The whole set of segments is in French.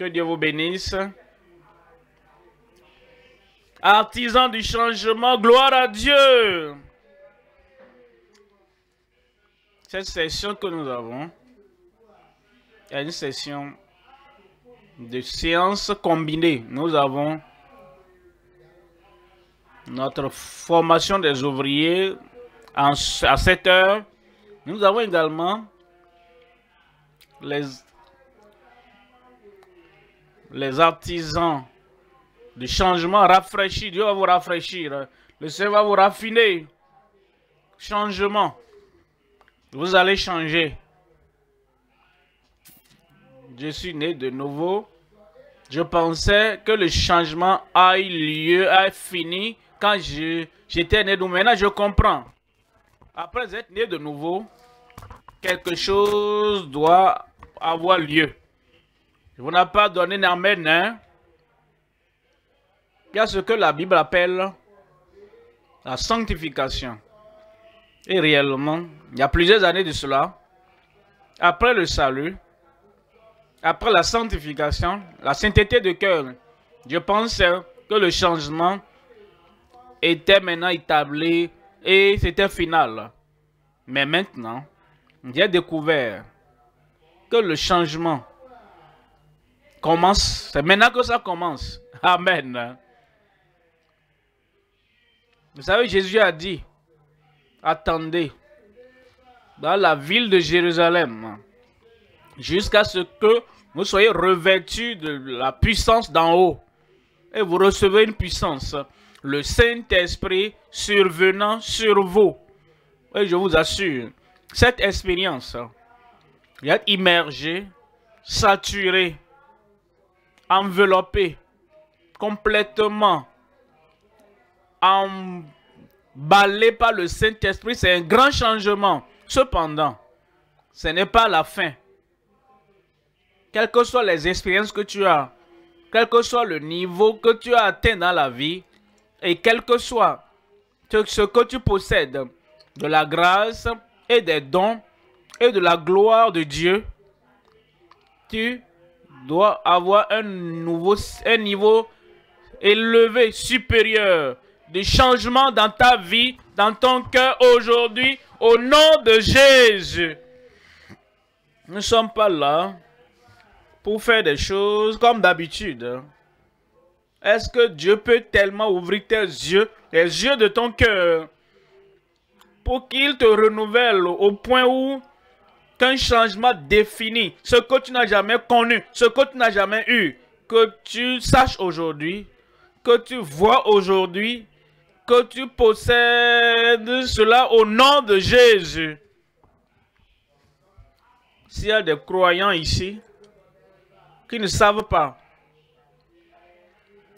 Que Dieu vous bénisse. Artisans du changement, gloire à Dieu. Cette session que nous avons est une session de séance combinée. Nous avons notre formation des ouvriers à 7 heures. Nous avons également les les artisans du changement rafraîchis. Dieu va vous rafraîchir. Le Seigneur va vous raffiner. Changement. Vous allez changer. Je suis né de nouveau. Je pensais que le changement eu lieu, a fini quand j'étais né de nouveau. Maintenant, je comprends. Après être né de nouveau, quelque chose doit avoir lieu. Je vous n'ai pas donné d'amen, hein. Il y a ce que la Bible appelle la sanctification. Et réellement, il y a plusieurs années de cela, après le salut, après la sanctification, la sainteté de cœur, je pense que le changement était maintenant établi et c'était final. Mais maintenant, j'ai découvert que le changement commence. C'est maintenant que ça commence. Amen. Vous savez, Jésus a dit, attendez, dans la ville de Jérusalem, jusqu'à ce que vous soyez revêtus de la puissance d'en haut. Et vous recevez une puissance, le Saint-Esprit survenant sur vous. Et je vous assure, cette expérience, il est immergée, saturée, enveloppé complètement, emballé par le Saint-Esprit. C'est un grand changement. Cependant, ce n'est pas la fin. Quelles que soient les expériences que tu as, quel que soit le niveau que tu as atteint dans la vie, et quel que soit ce que tu possèdes, de la grâce et des dons et de la gloire de Dieu, tu doit avoir un, nouveau, niveau élevé, supérieur, de changement dans ta vie, dans ton cœur aujourd'hui, au nom de Jésus. Nous ne sommes pas là pour faire des choses comme d'habitude. Est-ce que Dieu peut tellement ouvrir tes yeux, les yeux de ton cœur, pour qu'il te renouvelle au point où qu'un changement défini, ce que tu n'as jamais connu, ce que tu n'as jamais eu, que tu saches aujourd'hui, que tu vois aujourd'hui, que tu possèdes cela au nom de Jésus. S'il y a des croyants ici qui ne savent pas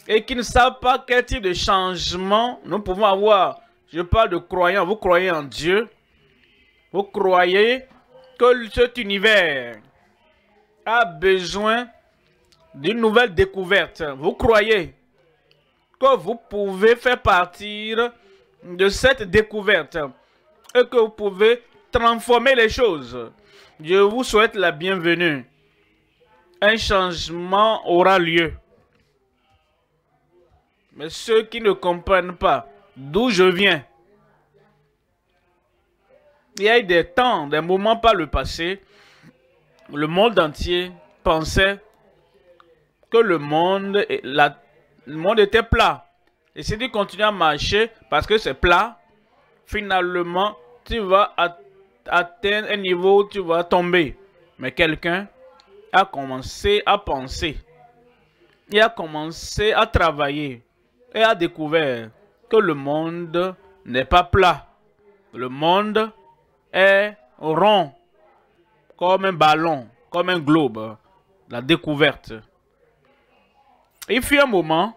et qui ne savent pas quel type de changement nous pouvons avoir, je parle de croyants, vous croyez en Dieu, vous croyez que cet univers a besoin d'une nouvelle découverte. Vous croyez que vous pouvez faire partir de cette découverte et que vous pouvez transformer les choses. Je vous souhaite la bienvenue. Un changement aura lieu. Mais ceux qui ne comprennent pas d'où je viens, il y a eu des temps, des moments par le passé, le monde entier pensait que le monde, le monde était plat. Et si tu continues à marcher parce que c'est plat, finalement, tu vas atteindre un niveau où tu vas tomber. Mais quelqu'un a commencé à penser. Il a commencé à travailler et a découvert que le monde n'est pas plat. Le monde est rond, comme un ballon, comme un globe, la découverte. Il fut un moment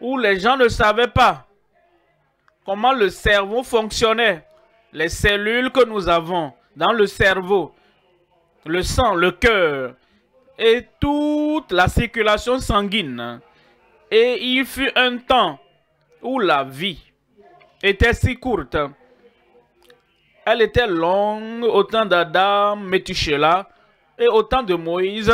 où les gens ne savaient pas comment le cerveau fonctionnait, les cellules que nous avons dans le cerveau, le sang, le cœur et toute la circulation sanguine. Et il fut un temps où la vie était si courte elle était longue au temps d'Adam, Métuchéla, et au temps de Moïse,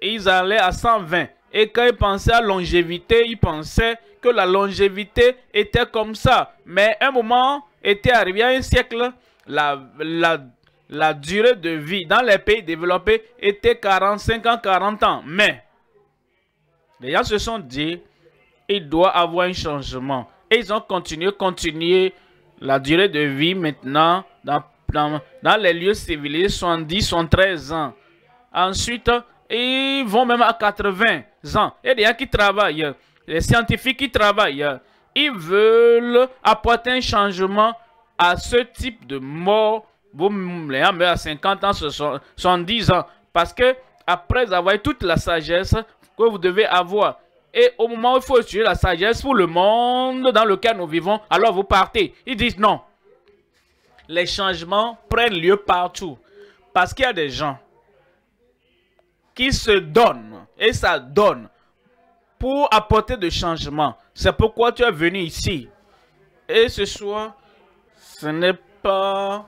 ils allaient à 120. Et quand ils pensaient à longévité, ils pensaient que la longévité était comme ça. Mais un moment était arrivé un siècle, la, durée de vie dans les pays développés était 45 ans, 40 ans. Mais les gens se sont dit, il doit avoir un changement. Et ils ont continué, continué, la durée de vie maintenant dans, les lieux civilisés, sont 10, sont 13 ans. Ensuite, ils vont même à 80 ans. Et des gens qui travaillent, les scientifiques qui travaillent, ils veulent apporter un changement à ce type de mort. vous les gens à 50 ans, 70 ans. Parce que après avoir toute la sagesse que vous devez avoir, et au moment où il faut étudier la sagesse pour le monde dans lequel nous vivons, alors vous partez. Ils disent non. Les changements prennent lieu partout. Parce qu'il y a des gens qui se donnent, et ça donne, pour apporter des changements. C'est pourquoi tu es venu ici. Et ce soir, ce n'est pas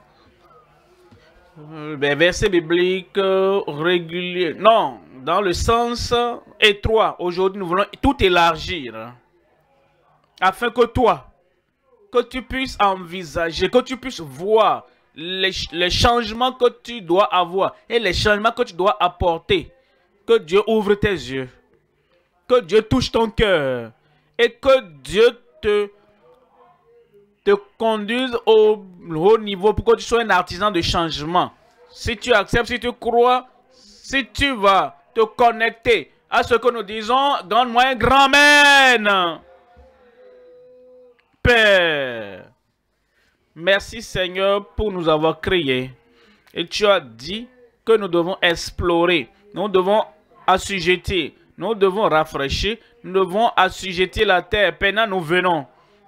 euh, ben, Verset biblique euh, régulier. Non, dans le sens étroit. Aujourd'hui, nous voulons tout élargir. Hein, afin que toi, que tu puisses envisager, que tu puisses voir les, les, changements que tu dois avoir et les changements que tu dois apporter. Que Dieu ouvre tes yeux. Que Dieu touche ton cœur. Et que Dieu te te conduisent au haut niveau pour que tu sois un artisan de changement. Si tu acceptes, si tu crois, si tu vas te connecter à ce que nous disons, donne-moi un grand mène. Père, merci Seigneur pour nous avoir créé. Et tu as dit que nous devons explorer, nous devons assujettir, nous devons rafraîchir, nous devons assujettir la terre. Pendant nous venons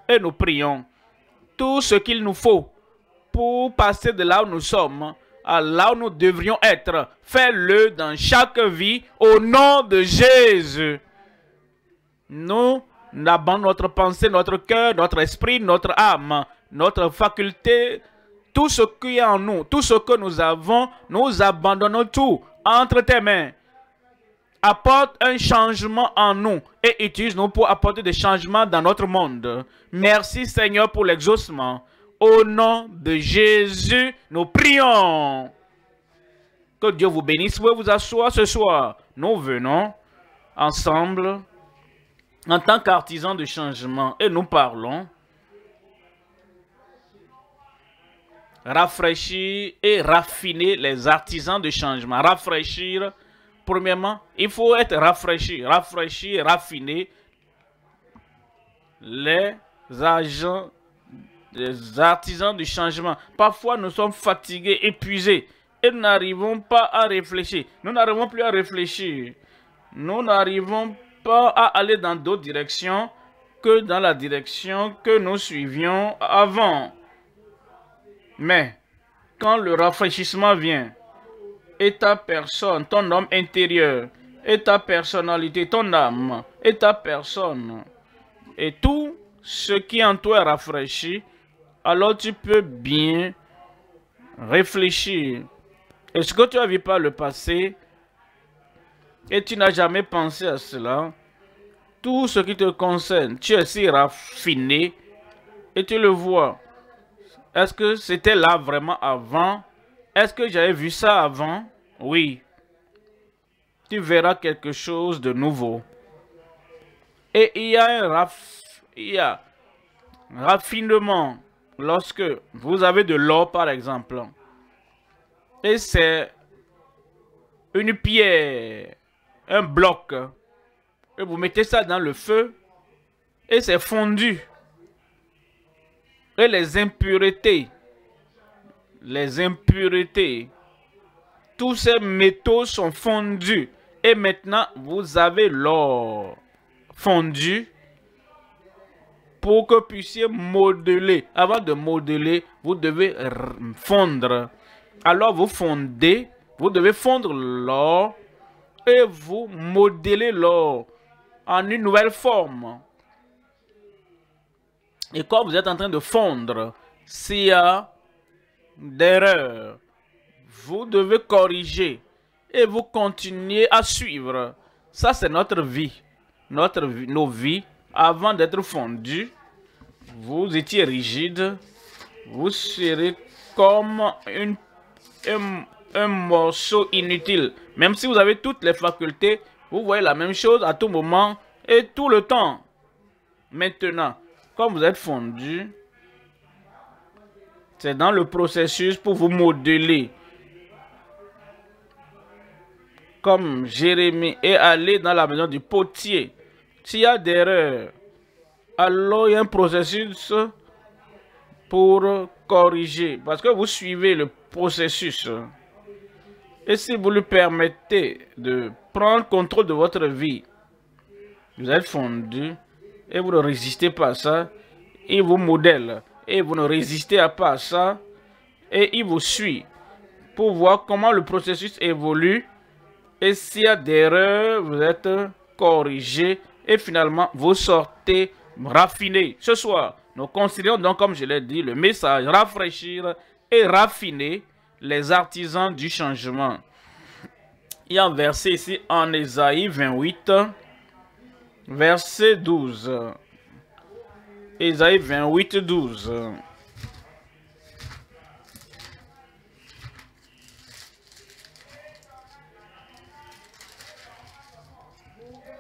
et nous prions tout ce qu'il nous faut pour passer de là où nous sommes à là où nous devrions être. Fais-le dans chaque vie au nom de Jésus. Nous abandonnons notre pensée, notre cœur, notre esprit, notre âme, notre faculté, tout ce qui est en nous, tout ce que nous avons, nous abandonnons tout entre tes mains apporte un changement en nous et utilise-nous pour apporter des changements dans notre monde. Merci Seigneur pour l'exaucement. Au nom de Jésus, nous prions. Que Dieu vous bénisse. Vous vous asseoir ce soir. Nous venons ensemble en tant qu'artisans de changement et nous parlons. Rafraîchir et raffiner les artisans de changement. Rafraîchir Premièrement, il faut être rafraîchi, rafraîchi, raffiné. Les agents, les artisans du changement, parfois nous sommes fatigués, épuisés et n'arrivons pas à réfléchir. Nous n'arrivons plus à réfléchir. Nous n'arrivons pas à aller dans d'autres directions que dans la direction que nous suivions avant. Mais quand le rafraîchissement vient, et ta personne, ton homme intérieur, et ta personnalité, ton âme, et ta personne, et tout ce qui en toi est rafraîchi, alors tu peux bien réfléchir. est ce que tu as vu le passé, et tu n'as jamais pensé à cela, tout ce qui te concerne, tu es si raffiné, et tu le vois. Est-ce que c'était là vraiment avant est-ce que j'avais vu ça avant Oui. Tu verras quelque chose de nouveau. Et il y a un raffinement lorsque vous avez de l'or par exemple. Et c'est une pierre, un bloc. Et vous mettez ça dans le feu et c'est fondu. Et les impuretés les impuretés, tous ces métaux sont fondus. Et maintenant, vous avez l'or fondu pour que puissiez modeler. Avant de modeler, vous devez fondre. Alors vous fondez, vous devez fondre l'or et vous modelez l'or en une nouvelle forme. Et quand vous êtes en train de fondre, s'il y a d'erreur Vous devez corriger et vous continuez à suivre. Ça, c'est notre vie. Notre, vie, nos vies, avant d'être fondu vous étiez rigide. Vous serez comme une, un, un morceau inutile. Même si vous avez toutes les facultés, vous voyez la même chose à tout moment et tout le temps. Maintenant, quand vous êtes fondu, c'est dans le processus pour vous modeler. Comme Jérémie est allé dans la maison du potier. S'il y a d'erreurs, alors il y a un processus pour corriger. Parce que vous suivez le processus. Et si vous lui permettez de prendre contrôle de votre vie, vous êtes fondu et vous ne résistez pas à ça, il vous modèle et vous ne résistez pas à ça. Et il vous suit pour voir comment le processus évolue. Et s'il y a des erreurs, vous êtes corrigé. Et finalement, vous sortez raffiné. Ce soir, nous considérons donc, comme je l'ai dit, le message rafraîchir et raffiner les artisans du changement. Il y a un verset ici en Ésaïe 28, verset 12. Esaïe 28, 12.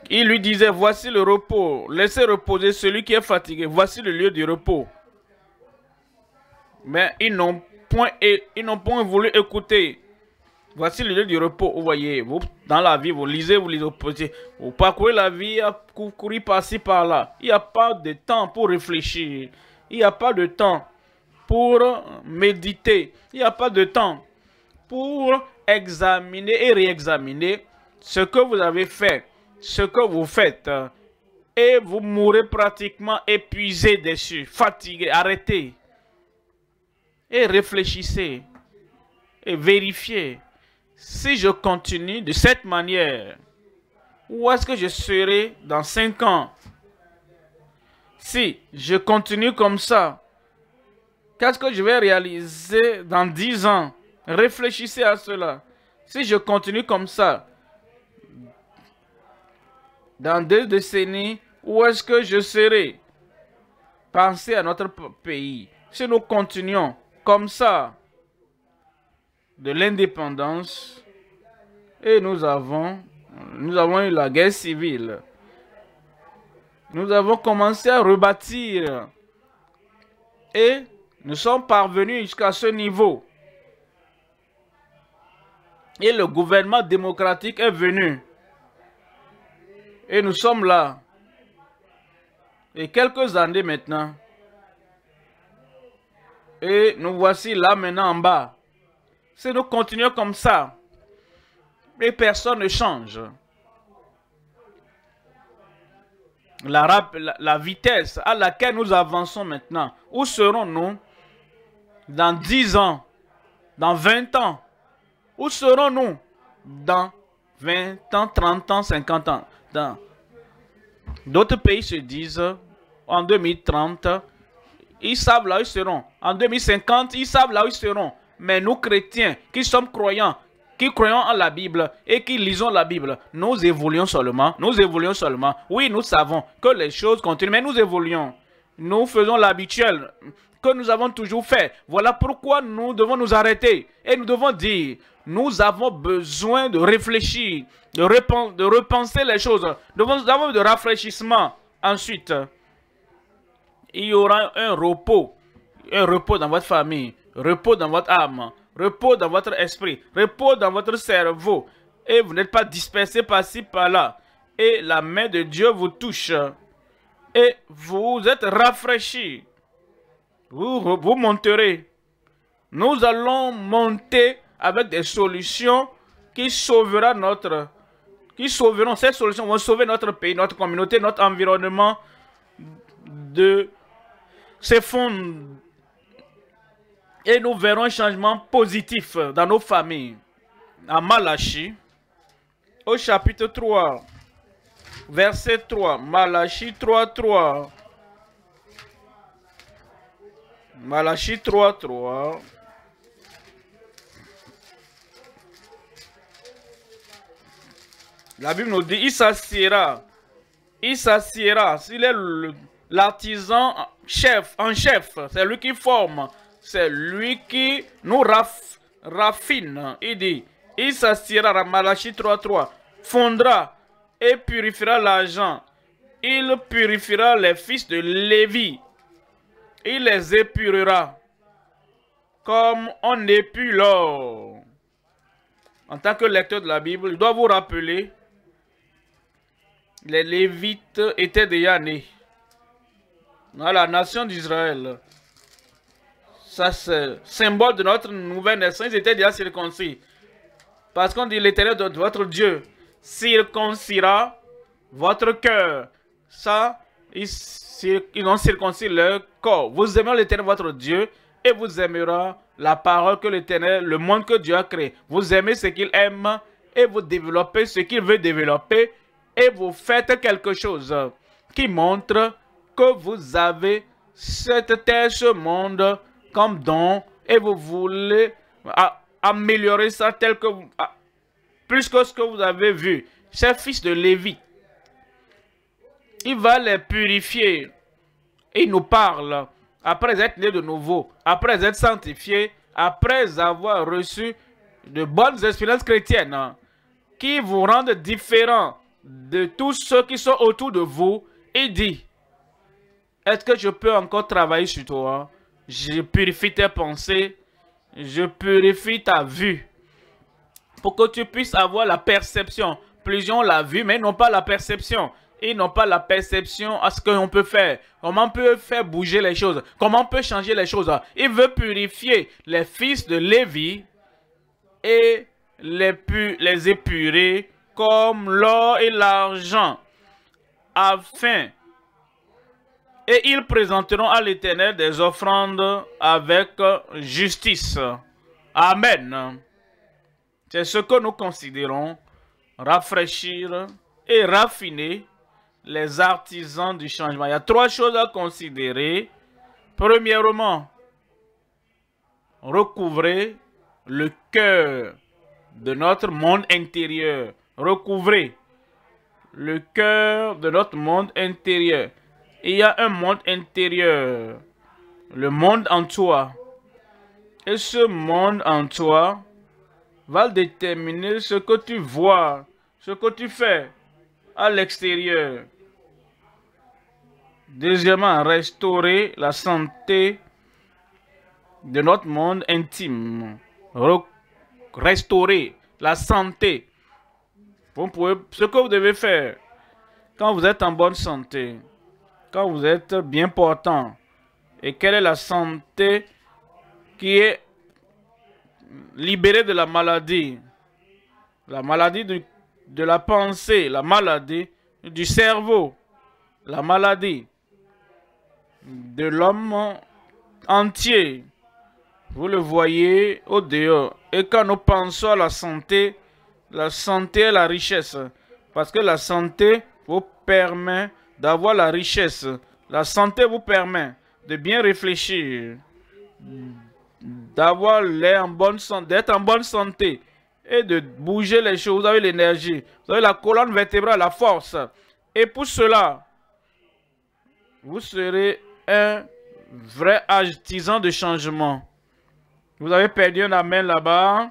Il lui disait, voici le repos, laissez reposer celui qui est fatigué, voici le lieu du repos. Mais ils n'ont point, ils point voulu écouter. Voici le lieu du repos, vous voyez. Vous, dans la vie, vous lisez, vous lisez, vous parcourez la vie, vous courez par-ci, par-là. Il n'y a pas de temps pour réfléchir. Il n'y a pas de temps pour méditer. Il n'y a pas de temps pour examiner et réexaminer ce que vous avez fait, ce que vous faites. Et vous mourrez pratiquement épuisé dessus, fatigué, arrêtez. Et réfléchissez. Et vérifiez si je continue de cette manière, où est-ce que je serai dans cinq ans Si je continue comme ça, qu'est-ce que je vais réaliser dans dix ans Réfléchissez à cela. Si je continue comme ça, dans deux décennies, où est-ce que je serai Pensez à notre pays. Si nous continuons comme ça, de l'indépendance et nous avons, nous avons eu la guerre civile. Nous avons commencé à rebâtir et nous sommes parvenus jusqu'à ce niveau. Et le gouvernement démocratique est venu. Et nous sommes là. Et quelques années maintenant. Et nous voici là maintenant en bas. Si nous continuons comme ça, les personnes ne changent. La, la vitesse à laquelle nous avançons maintenant, où serons-nous dans 10 ans, dans 20 ans Où serons-nous dans 20 ans, 30 ans, 50 ans dans... D'autres pays se disent, en 2030, ils savent là où ils seront. En 2050, ils savent là où ils seront. Mais nous chrétiens qui sommes croyants, qui croyons en la Bible et qui lisons la Bible, nous évoluons seulement, nous évoluons seulement. Oui, nous savons que les choses continuent, mais nous évoluons. Nous faisons l'habituel que nous avons toujours fait. Voilà pourquoi nous devons nous arrêter et nous devons dire, nous avons besoin de réfléchir, de, repenser les choses. Nous avons de rafraîchissement. Ensuite, il y aura un repos, un repos dans votre famille repos dans votre âme, repos dans votre esprit, repos dans votre cerveau. Et vous n'êtes pas dispersé par-ci, par-là. Et la main de Dieu vous touche. Et vous êtes rafraîchi. Vous, vous monterez. Nous allons monter avec des solutions qui sauvera notre... Qui sauveront, ces solutions vont sauver notre pays, notre communauté, notre environnement de s'effondrer et nous verrons un changement positif dans nos familles. À Malachi. au chapitre 3, verset 3. Malachi 3, 3. Malachi 3, 3. La Bible nous dit, il s'assiera. Il s'assiera. S'il est l'artisan chef, en chef, c'est lui qui forme c'est lui qui nous raffine. Il dit, il s'assiera à Malachi 3.3, fondra et purifiera l'argent. Il purifiera les fils de Lévi. Il les épurera comme on épure l'or. En tant que lecteur de la Bible, je dois vous rappeler, les Lévites étaient déjà nés dans la nation d'Israël ça, c'est symbole de notre nouvelle naissance étaient déjà circoncis. Parce qu'on dit l'éternel de votre Dieu circoncira votre cœur. Ça, ils, ont circoncis leur corps. Vous aimez l'éternel votre Dieu et vous aimerez la parole que l'éternel, le monde que Dieu a créé. Vous aimez ce qu'il aime et vous développez ce qu'il veut développer et vous faites quelque chose qui montre que vous avez cette terre, ce monde comme don et vous voulez améliorer ça tel que plus que ce que vous avez vu. Ces fils de Lévi, il va les purifier. Il nous parle après être né de nouveau, après être sanctifié, après avoir reçu de bonnes expériences chrétiennes qui vous rendent différents de tous ceux qui sont autour de vous. Et dit, est-ce que je peux encore travailler sur toi je purifie tes pensées. Je purifie ta vue. Pour que tu puisses avoir la perception. Plusieurs ont la vue, mais n'ont pas la perception. Ils n'ont pas la perception à ce qu'on peut faire. Comment on peut faire bouger les choses. Comment on peut changer les choses. Il veut purifier les fils de Lévi et les, les épurer comme l'or et l'argent afin et ils présenteront à l'Éternel des offrandes avec justice. Amen. C'est ce que nous considérons rafraîchir et raffiner les artisans du changement. Il y a trois choses à considérer. Premièrement, recouvrez le cœur de notre monde intérieur. Recouvrez le cœur de notre monde intérieur il y a un monde intérieur, le monde en toi. Et ce monde en toi va déterminer ce que tu vois, ce que tu fais à l'extérieur. Deuxièmement, restaurer la santé de notre monde intime. Restaurer la santé. Vous pouvez, ce que vous devez faire quand vous êtes en bonne santé, vous êtes bien portant. Et quelle est la santé qui est libérée de la maladie La maladie de la pensée, la maladie du cerveau, la maladie de l'homme entier. Vous le voyez au dehors. Et quand nous pensons à la santé, la santé est la richesse. Parce que la santé vous permet d'avoir la richesse. La santé vous permet de bien réfléchir, d'avoir l'air en bonne santé, d'être en bonne santé et de bouger les choses. Vous avez l'énergie, vous avez la colonne vertébrale, la force. Et pour cela, vous serez un vrai artisan de changement. Vous avez perdu un amène là-bas.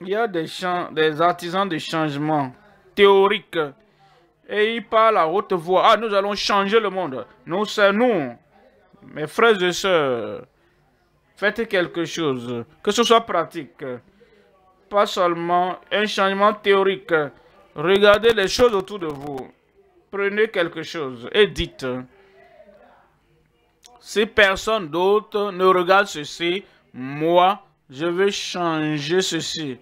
Il y a des, des artisans de changement théorique. Et il parle à haute voix. Ah, nous allons changer le monde. Nous, c'est nous. Mes frères et soeurs, faites quelque chose. Que ce soit pratique. Pas seulement un changement théorique. Regardez les choses autour de vous. Prenez quelque chose et dites. Si personne d'autre ne regarde ceci, moi, je vais changer ceci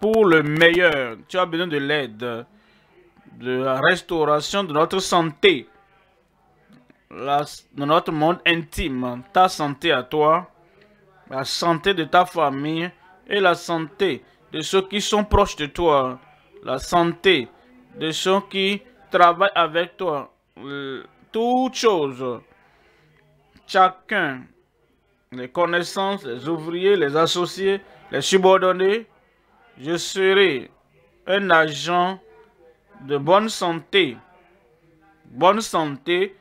pour le meilleur. Tu as besoin de l'aide, de la restauration de notre santé, de notre monde intime, ta santé à toi, la santé de ta famille et la santé de ceux qui sont proches de toi, la santé de ceux qui travaillent avec toi, toutes choses, chacun, les connaissances, les ouvriers, les associés, les subordonnés, je serai un agent de bonne santé, bonne santé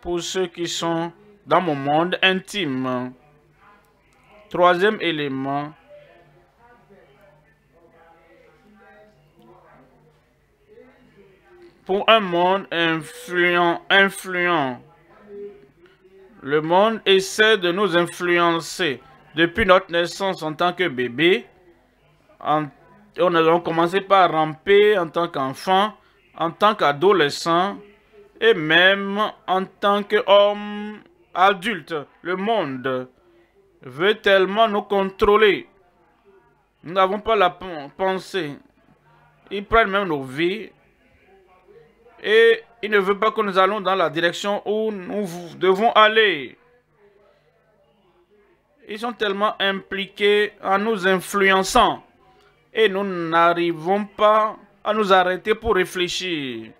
pour ceux qui sont dans mon monde intime. Troisième élément, pour un monde influent, Le monde essaie de nous influencer depuis notre naissance en tant que bébé on a commencé par ramper en tant qu'enfant, en tant qu'adolescent et même en tant qu'homme adulte. Le monde veut tellement nous contrôler. Nous n'avons pas la pensée. Ils prennent même nos vies et ils ne veulent pas que nous allons dans la direction où nous devons aller. Ils sont tellement impliqués en nous influençant et nous n'arrivons pas à nous arrêter pour réfléchir.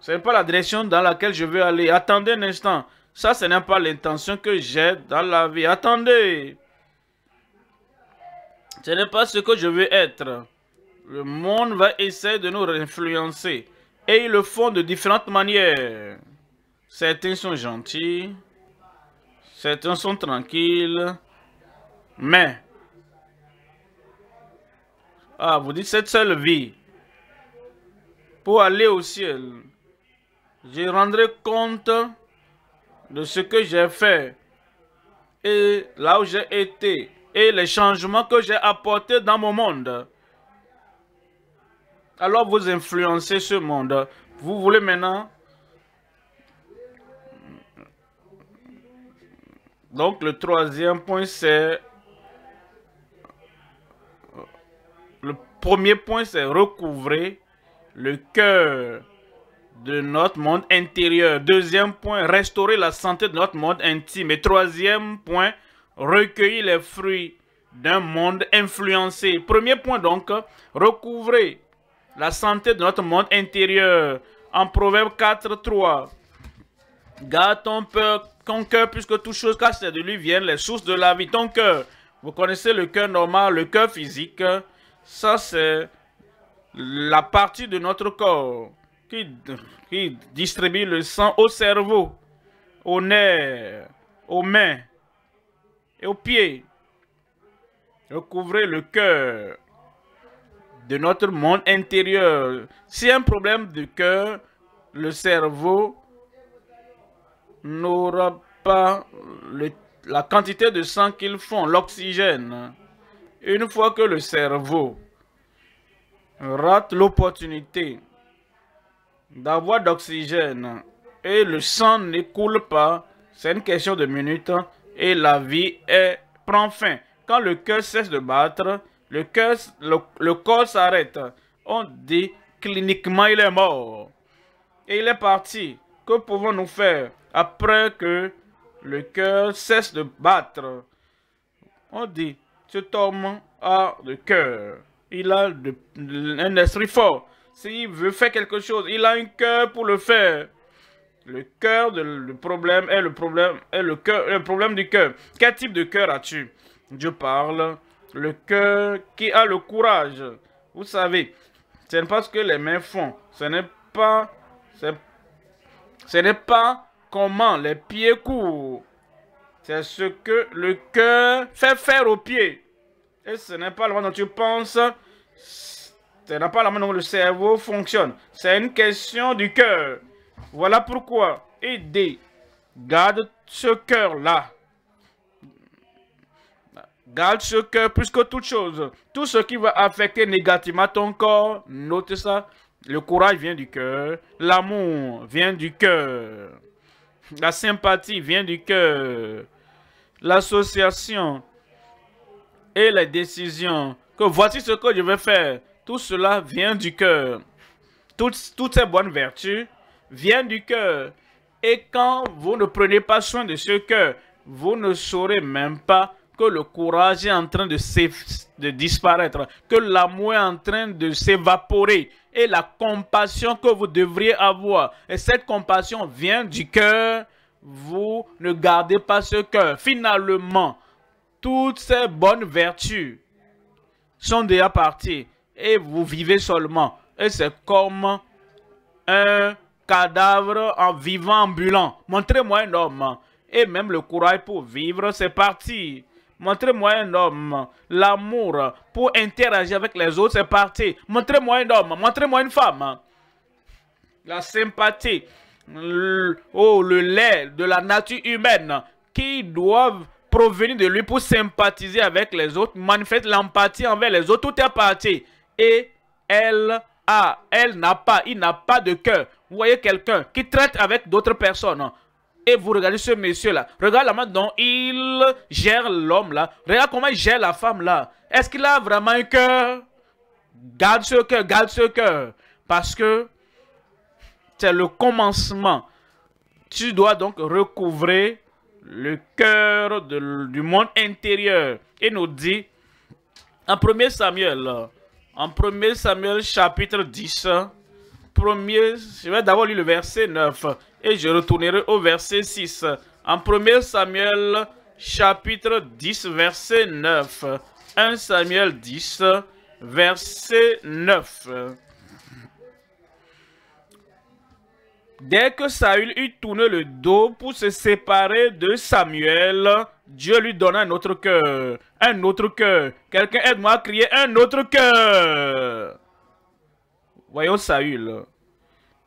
Ce n'est pas la direction dans laquelle je veux aller. Attendez un instant. Ça, ce n'est pas l'intention que j'ai dans la vie. Attendez. Ce n'est pas ce que je veux être. Le monde va essayer de nous influencer. Et ils le font de différentes manières. Certains sont gentils. Certains sont tranquilles. Mais ah, vous dites cette seule vie. Pour aller au ciel, je rendrai compte de ce que j'ai fait et là où j'ai été et les changements que j'ai apportés dans mon monde. Alors vous influencez ce monde. Vous voulez maintenant... Donc le troisième point c'est premier point, c'est recouvrer le cœur de notre monde intérieur. Deuxième point, restaurer la santé de notre monde intime. Et troisième point, recueillir les fruits d'un monde influencé. Premier point donc, recouvrer la santé de notre monde intérieur. En Proverbe 4, 3, garde ton, peur, ton cœur puisque toute chose car c'est de lui viennent les sources de la vie. Ton cœur, vous connaissez le cœur normal, le cœur physique, ça, c'est la partie de notre corps qui, distribue le sang au cerveau, aux nerfs, aux mains et aux pieds. Recouvrez le cœur de notre monde intérieur. Si un problème de cœur, le cerveau n'aura pas la quantité de sang qu'ils font, l'oxygène. Une fois que le cerveau rate l'opportunité d'avoir d'oxygène et le sang n'écoule pas, c'est une question de minutes et la vie prend fin. Quand le cœur cesse de battre, le, cœur, le corps s'arrête. On dit cliniquement il est mort. Et il est parti. Que pouvons-nous faire après que le cœur cesse de battre On dit cet homme a le cœur. Il a un esprit fort. S'il veut faire quelque chose, il a un cœur pour le faire. Le cœur du problème est le problème est le cœur le problème du cœur. Quel type de cœur as-tu Je parle. Le cœur qui a le courage. Vous savez, ce n'est pas ce que les mains font. Ce n'est pas ce n'est pas comment les pieds courent. C'est ce que le cœur fait faire aux pied. Et ce n'est pas la manière dont tu penses, ce n'est pas la main dont le cerveau fonctionne. C'est une question du cœur. Voilà pourquoi, aidez, garde ce cœur-là. Garde ce cœur plus que toute chose. Tout ce qui va affecter négativement ton corps, note ça. Le courage vient du cœur. L'amour vient du cœur. La sympathie vient du cœur l'association et la décision que voici ce que je vais faire, tout cela vient du cœur. Toutes, toutes ces bonnes vertus viennent du cœur. Et quand vous ne prenez pas soin de ce cœur, vous ne saurez même pas que le courage est en train de, de disparaître, que l'amour est en train de s'évaporer et la compassion que vous devriez avoir. Et cette compassion vient du cœur vous ne gardez pas ce cœur. Finalement, toutes ces bonnes vertus sont déjà parties et vous vivez seulement. Et c'est comme un cadavre en vivant ambulant. Montrez-moi un homme. Et même le courage pour vivre, c'est parti. Montrez-moi un homme. L'amour pour interagir avec les autres, c'est parti. Montrez-moi un homme. Montrez-moi une femme. La sympathie le, oh, le lait de la nature humaine qui doivent provenir de lui pour sympathiser avec les autres, manifeste l'empathie envers les autres, tout est parti. Et elle a, elle n'a pas, il n'a pas de cœur. Vous voyez quelqu'un qui traite avec d'autres personnes. Et vous regardez ce monsieur-là. Regarde la main dont il gère l'homme là. Regarde comment il gère la femme là. Est-ce qu'il a vraiment un cœur Garde ce cœur, garde ce cœur. Parce que c'est le commencement. Tu dois donc recouvrer le cœur du monde intérieur. Et nous dit, en 1 Samuel, en 1 Samuel chapitre 10, premier, je vais d'abord lire le verset 9 et je retournerai au verset 6. En 1 Samuel chapitre 10, verset 9. 1 Samuel 10, verset 9. Dès que Saül eut tourné le dos pour se séparer de Samuel, Dieu lui donna un autre cœur. Un autre cœur. Quelqu'un aide-moi à crier un autre cœur. Voyons Saül.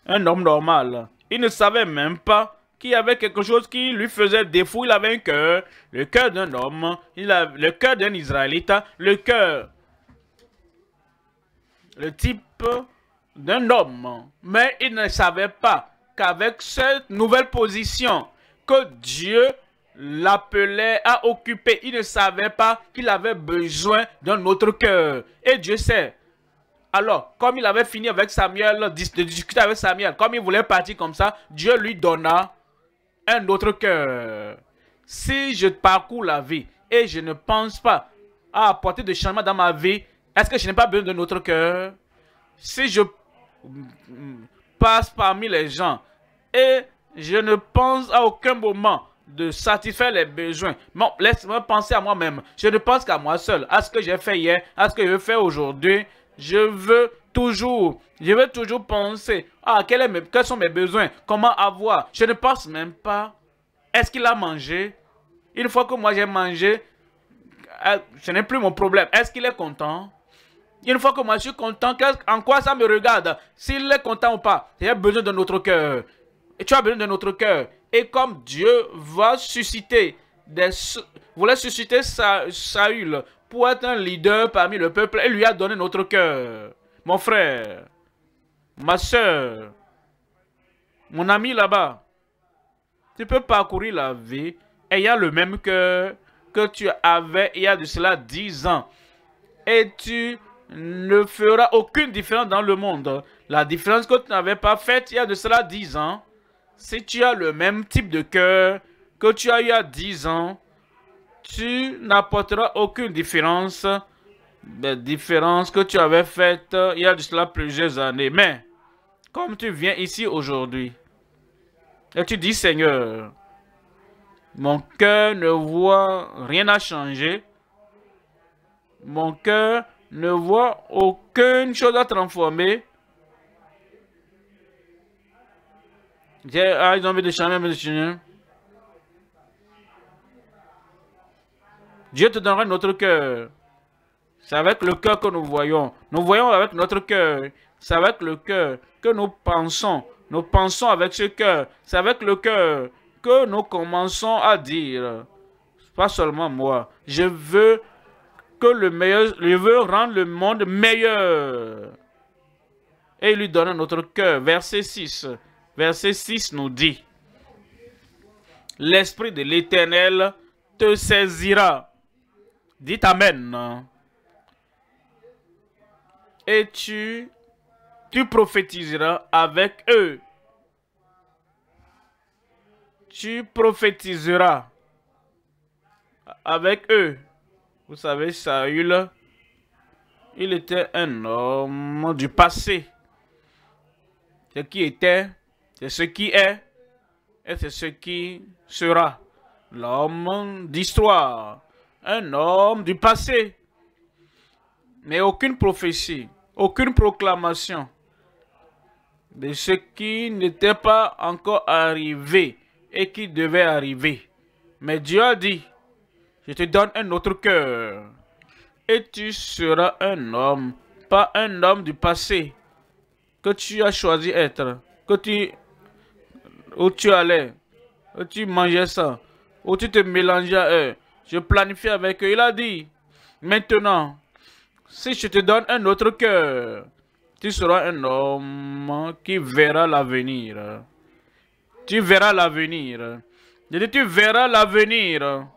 Un homme normal. Il ne savait même pas qu'il y avait quelque chose qui lui faisait défaut. Il avait un cœur. Le cœur d'un homme. le cœur d'un Israélite. Le cœur. Le type d'un homme. Mais il ne savait pas avec cette nouvelle position que Dieu l'appelait à occuper, il ne savait pas qu'il avait besoin d'un autre cœur. Et Dieu sait. Alors, comme il avait fini avec Samuel, de discuter avec Samuel, comme il voulait partir comme ça, Dieu lui donna un autre cœur. Si je parcours la vie et je ne pense pas à apporter de changement dans ma vie, est-ce que je n'ai pas besoin d'un autre cœur? Si je mm, mm, passe parmi les gens et je ne pense à aucun moment de satisfaire les besoins. Bon, laisse-moi penser à moi-même. Je ne pense qu'à moi seul, à ce que j'ai fait hier, à ce que je fais aujourd'hui. Je veux toujours, je veux toujours penser, à ah, est quels sont mes besoins, comment avoir. Je ne pense même pas, est-ce qu'il a mangé Une fois que moi j'ai mangé, euh, ce n'est plus mon problème. Est-ce qu'il est content une fois que moi je suis content, en quoi ça me regarde S'il est content ou pas, il a besoin de notre cœur. Et tu as besoin de notre cœur. Et comme Dieu susciter des, voulait susciter Saül pour être un leader parmi le peuple, il lui a donné notre cœur. Mon frère, ma soeur, mon ami là-bas, tu peux parcourir la vie ayant le même cœur que tu avais il y a de cela dix ans. Et tu ne feras aucune différence dans le monde. La différence que tu n'avais pas faite il y a de cela dix ans, si tu as le même type de cœur que tu as eu à 10 ans, tu n'apporteras aucune différence des différences que tu avais faites il y a cela plusieurs années. Mais, comme tu viens ici aujourd'hui, et tu dis, Seigneur, mon cœur ne voit rien à changer. Mon cœur ne voit aucune chose à transformer. de Dieu te donnera notre cœur. C'est avec le cœur que nous voyons. Nous voyons avec notre cœur. C'est avec le cœur que nous pensons. Nous pensons avec ce cœur. C'est avec le cœur que nous commençons à dire. Pas seulement moi. Je veux que le meilleur, je veux rendre le monde meilleur. Et lui donner notre cœur. Verset 6 verset 6 nous dit, L'Esprit de l'Éternel te saisira. Dites Amen. Et tu, tu prophétiseras avec eux. Tu prophétiseras avec eux. Vous savez, Saül, il était un homme du passé. qui était c'est ce qui est et c'est ce qui sera. L'homme d'histoire, un homme du passé. Mais aucune prophétie, aucune proclamation de ce qui n'était pas encore arrivé et qui devait arriver. Mais Dieu a dit, je te donne un autre cœur et tu seras un homme, pas un homme du passé que tu as choisi être, que tu où tu allais, où tu mangeais ça, où tu te mélangeais à euh, Je planifiais avec eux. Il a dit, maintenant, si je te donne un autre cœur, tu seras un homme qui verra l'avenir. Tu verras l'avenir. Je dis, tu verras l'avenir.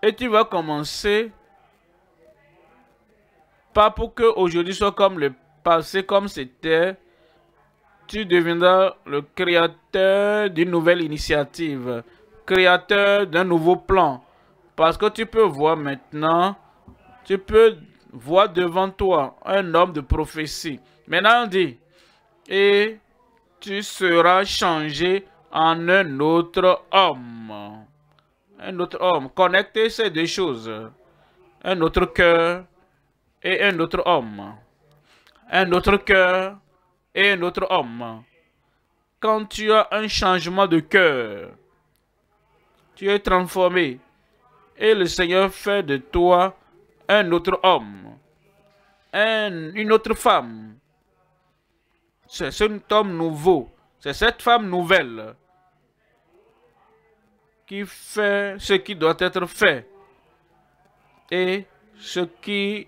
Et tu vas commencer pas pour que aujourd'hui soit comme le passé, comme c'était tu deviendras le créateur d'une nouvelle initiative, créateur d'un nouveau plan. Parce que tu peux voir maintenant, tu peux voir devant toi un homme de prophétie. Maintenant, on dit, et tu seras changé en un autre homme. Un autre homme. Connectez ces deux choses. Un autre cœur et un autre homme. Un autre cœur et un autre homme. Quand tu as un changement de cœur, tu es transformé et le Seigneur fait de toi un autre homme, une autre femme. C'est cet homme nouveau, c'est cette femme nouvelle qui fait ce qui doit être fait et ce qui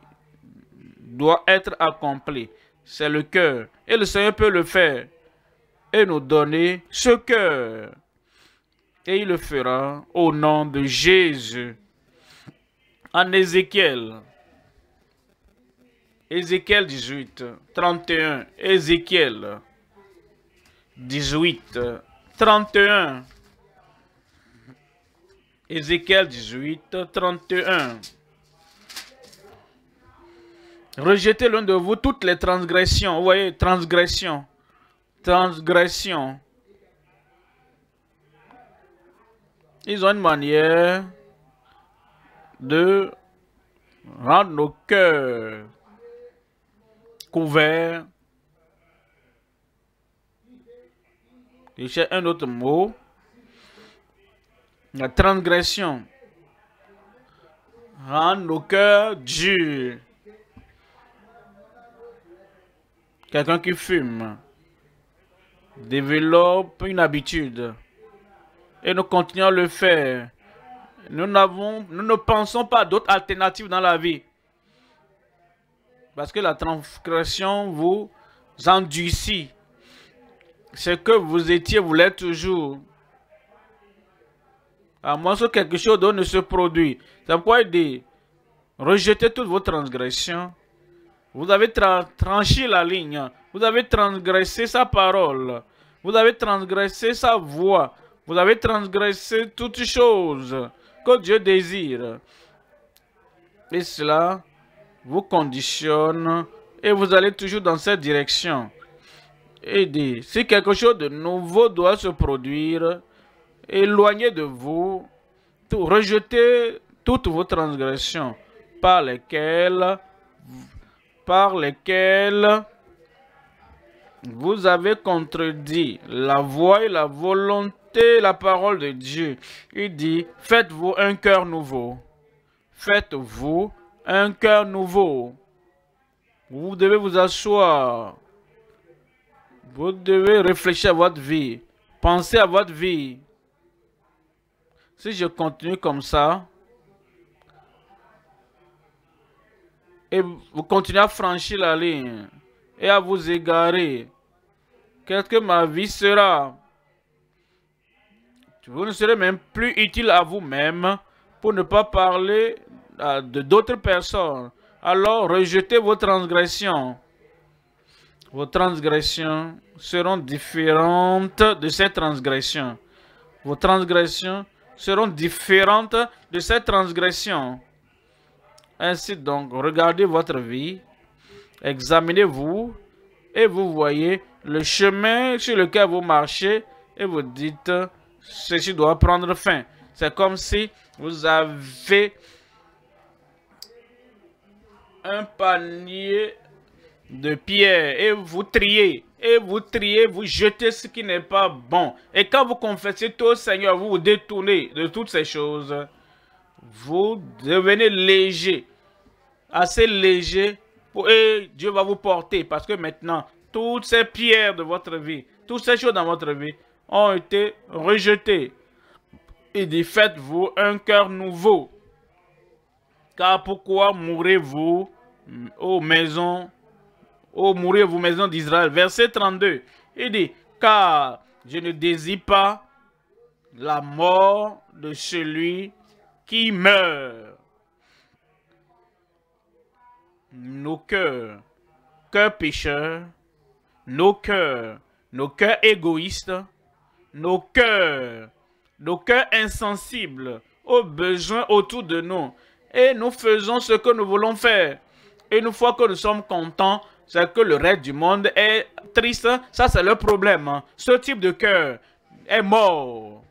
doit être accompli. C'est le cœur. Et le Seigneur peut le faire et nous donner ce cœur. Et il le fera au nom de Jésus. En Ézéchiel, Ézéchiel 18, 31, Ézéchiel 18, 31. Ézéchiel 18, 31. Rejetez l'un de vous toutes les transgressions. Vous voyez, transgression. Transgression. Ils ont une manière de rendre nos cœurs couverts. Et un autre mot. La transgression. Rendre nos cœurs durs. Quelqu'un qui fume développe une habitude et nous continuons à le faire. Nous, n'avons, nous ne pensons pas d'autres alternatives dans la vie. Parce que la transgression vous endurcit. Ce que vous étiez, vous l'êtes toujours. À moins que quelque chose ne se produise. C'est pourquoi il dit, rejetez toutes vos transgressions vous avez tranché la ligne. Vous avez transgressé sa parole. Vous avez transgressé sa voix. Vous avez transgressé toutes choses que Dieu désire. Et cela vous conditionne et vous allez toujours dans cette direction. Et dit, si quelque chose de nouveau doit se produire, éloignez de vous, rejetez toutes vos transgressions par lesquelles par lesquels vous avez contredit la voix et la volonté la parole de Dieu. Il dit, faites-vous un cœur nouveau. Faites-vous un cœur nouveau. Vous devez vous asseoir. Vous devez réfléchir à votre vie. Pensez à votre vie. Si je continue comme ça, et vous continuez à franchir la ligne et à vous égarer, qu'est-ce que ma vie sera Vous ne serez même plus utile à vous-même pour ne pas parler de d'autres personnes. Alors rejetez vos transgressions. Vos transgressions seront différentes de ces transgressions. Vos transgressions seront différentes de ces transgressions. Ainsi donc, regardez votre vie, examinez-vous et vous voyez le chemin sur lequel vous marchez et vous dites, ceci doit prendre fin. C'est comme si vous avez un panier de pierre et vous triez. Et vous triez, vous jetez ce qui n'est pas bon. Et quand vous confessez tout au Seigneur, vous vous détournez de toutes ces choses. Vous devenez léger assez léger pour, et Dieu va vous porter parce que maintenant, toutes ces pierres de votre vie, toutes ces choses dans votre vie ont été rejetées. Et dit, faites-vous un cœur nouveau. Car pourquoi mourrez-vous, mm, aux maisons ô mourrez-vous, maison d'Israël Verset 32, il dit, car je ne désire pas la mort de celui qui meurt. nos cœurs, cœurs pécheurs, nos cœurs, nos cœurs égoïstes, nos cœurs, nos cœurs insensibles aux besoins autour de nous. Et nous faisons ce que nous voulons faire. Et une fois que nous sommes contents, c'est que le reste du monde est triste. Ça, c'est le problème. Hein. Ce type de cœur est mort.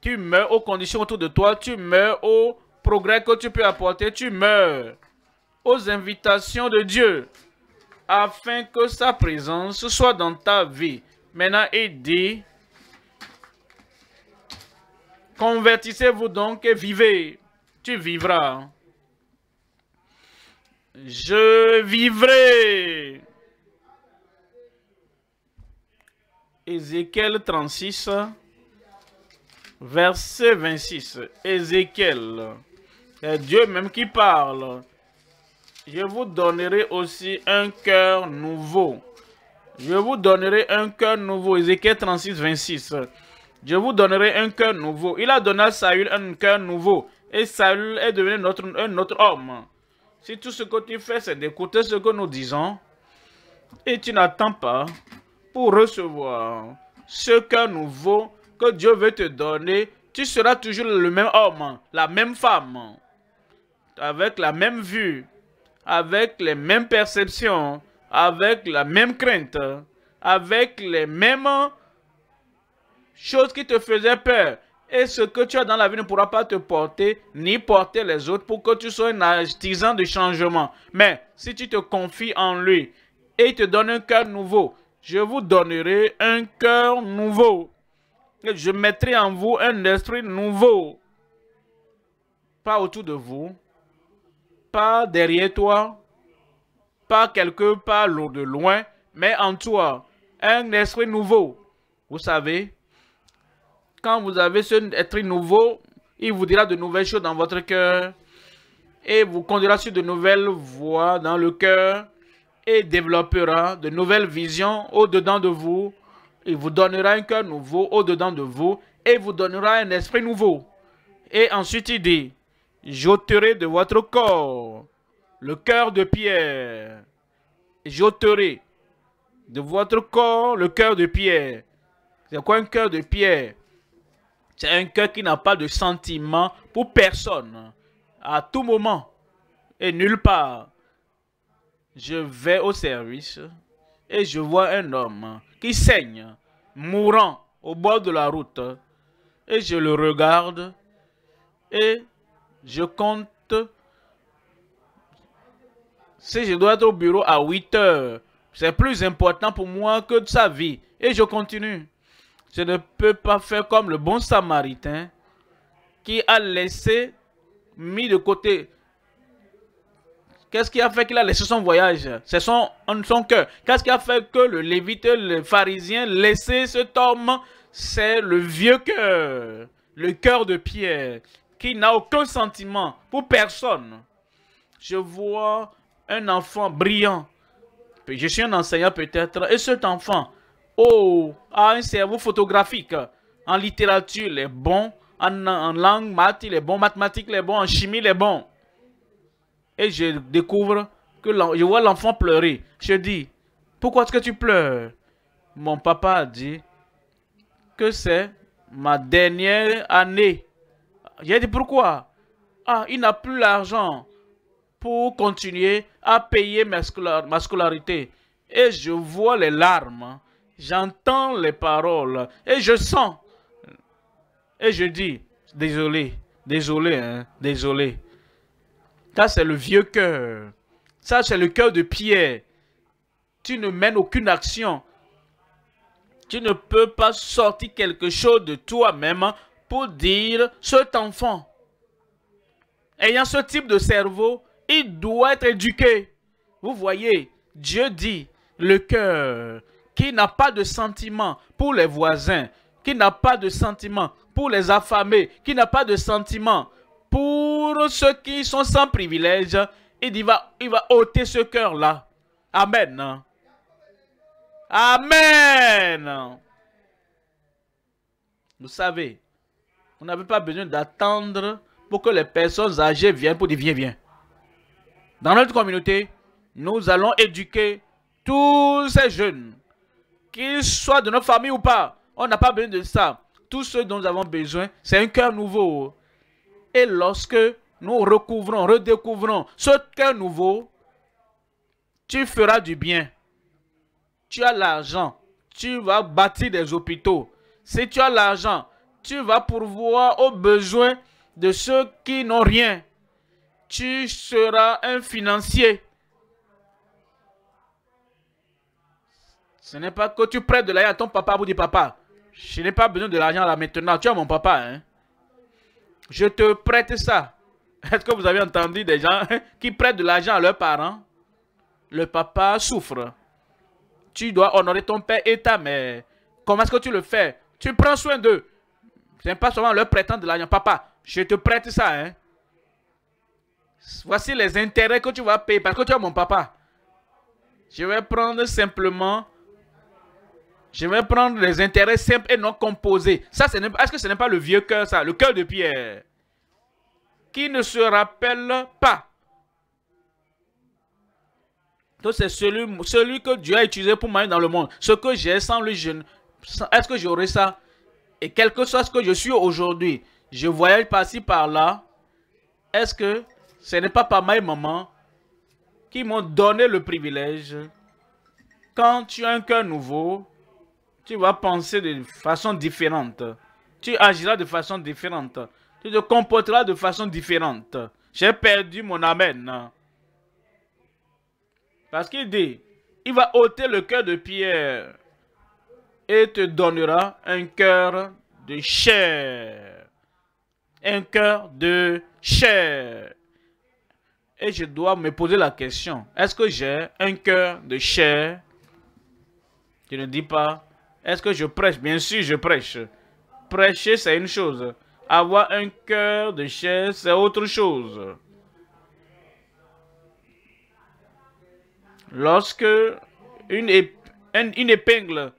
Tu meurs aux conditions autour de toi. Tu meurs aux progrès que tu peux apporter, tu meurs aux invitations de Dieu afin que sa présence soit dans ta vie. Maintenant, il dit, convertissez-vous donc et vivez, tu vivras. Je vivrai. Ézéchiel 36, verset 26. Ézéchiel c'est Dieu même qui parle. Je vous donnerai aussi un cœur nouveau. Je vous donnerai un cœur nouveau. Ézéchiel 36, 26. Je vous donnerai un cœur nouveau. Il a donné à Saül un cœur nouveau. Et Saül est devenu notre, un autre homme. Si tout ce que tu fais, c'est d'écouter ce que nous disons, et tu n'attends pas pour recevoir ce cœur nouveau que Dieu veut te donner, tu seras toujours le même homme, la même femme avec la même vue, avec les mêmes perceptions, avec la même crainte, avec les mêmes choses qui te faisaient peur. Et ce que tu as dans la vie ne pourra pas te porter, ni porter les autres, pour que tu sois un artisan de changement. Mais si tu te confies en lui, et il te donne un cœur nouveau, je vous donnerai un cœur nouveau. Je mettrai en vous un esprit nouveau. Pas autour de vous, pas derrière toi, pas quelque part de loin, mais en toi, un esprit nouveau. Vous savez, quand vous avez ce esprit nouveau, il vous dira de nouvelles choses dans votre cœur et vous conduira sur de nouvelles voies dans le cœur et développera de nouvelles visions au-dedans de vous. Il vous donnera un cœur nouveau au-dedans de vous et vous donnera un esprit nouveau. Et ensuite il dit, J'ôterai de votre corps le cœur de pierre. J'ôterai de votre corps le cœur de pierre. C'est quoi un cœur de pierre C'est un cœur qui n'a pas de sentiment pour personne. À tout moment et nulle part. Je vais au service et je vois un homme qui saigne, mourant au bord de la route. Et je le regarde et je compte. Si je dois être au bureau à 8 heures, c'est plus important pour moi que de sa vie. Et je continue. Je ne peux pas faire comme le bon samaritain qui a laissé, mis de côté. Qu'est-ce qui a fait qu'il a laissé son voyage C'est son, son cœur. Qu'est-ce qui a fait que le lévite, le pharisien, laisser cet homme C'est le vieux cœur, le cœur de Pierre qui n'a aucun sentiment pour personne. Je vois un enfant brillant. Je suis un enseignant peut-être. Et cet enfant, oh, a un cerveau photographique. En littérature, il est bon. En, langue, maths, il est bon. Mathématiques, il est bon. En chimie, il est bon. Et je découvre que je vois l'enfant pleurer. Je dis, pourquoi est-ce que tu pleures Mon papa a dit que c'est ma dernière année a dit pourquoi Ah, il n'a plus l'argent pour continuer à payer ma, scolarité. Et je vois les larmes, j'entends les paroles et je sens. Et je dis, désolé, désolé, hein, désolé. Ça, c'est le vieux cœur. Ça, c'est le cœur de Pierre. Tu ne mènes aucune action. Tu ne peux pas sortir quelque chose de toi-même pour dire cet enfant, ayant ce type de cerveau, il doit être éduqué. Vous voyez, Dieu dit, le cœur qui n'a pas de sentiment pour les voisins, qui n'a pas de sentiment pour les affamés, qui n'a pas de sentiment pour ceux qui sont sans privilège, il, va, il va ôter ce cœur-là. Amen. Amen. Vous savez, on n'avait pas besoin d'attendre pour que les personnes âgées viennent pour dire viens, viens. Dans notre communauté, nous allons éduquer tous ces jeunes, qu'ils soient de notre famille ou pas. On n'a pas besoin de ça. Tout ce dont nous avons besoin, c'est un cœur nouveau. Et lorsque nous recouvrons, redécouvrons ce cœur nouveau, tu feras du bien. Tu as l'argent. Tu vas bâtir des hôpitaux. Si tu as l'argent, tu vas pourvoir aux besoins de ceux qui n'ont rien. Tu seras un financier. Ce n'est pas que tu prêtes de l'argent à ton papa pour dire papa, je n'ai pas besoin de l'argent là maintenant, tu as mon papa. Hein. Je te prête ça. Est-ce que vous avez entendu des gens qui prêtent de l'argent à leurs parents Le papa souffre. Tu dois honorer ton père et ta mère. Comment est-ce que tu le fais Tu prends soin d'eux. Ce n'est pas souvent leur prêtant de l'argent. Papa, je te prête ça. Hein. Voici les intérêts que tu vas payer parce que tu es mon papa. Je vais prendre simplement... Je vais prendre les intérêts simples et non composés. Ça, est-ce que ce n'est pas le vieux cœur, ça? Le cœur de Pierre. Qui ne se rappelle pas. Donc, c'est celui, celui que Dieu a utilisé pour moi dans le monde. Ce que j'ai sans le jeûne. Est-ce que j'aurais ça? Et quel que soit ce que je suis aujourd'hui, je voyage par-ci, par-là. Est-ce que ce n'est pas papa et maman qui m'ont donné le privilège Quand tu as un cœur nouveau, tu vas penser de façon différente. Tu agiras de façon différente. Tu te comporteras de façon différente. J'ai perdu mon amen. Parce qu'il dit, il va ôter le cœur de Pierre et te donnera un cœur de chair. Un cœur de chair. Et je dois me poser la question, est-ce que j'ai un cœur de chair Tu ne dis pas, est-ce que je prêche Bien sûr, je prêche. Prêcher, c'est une chose. Avoir un cœur de chair, c'est autre chose. Lorsque une épingle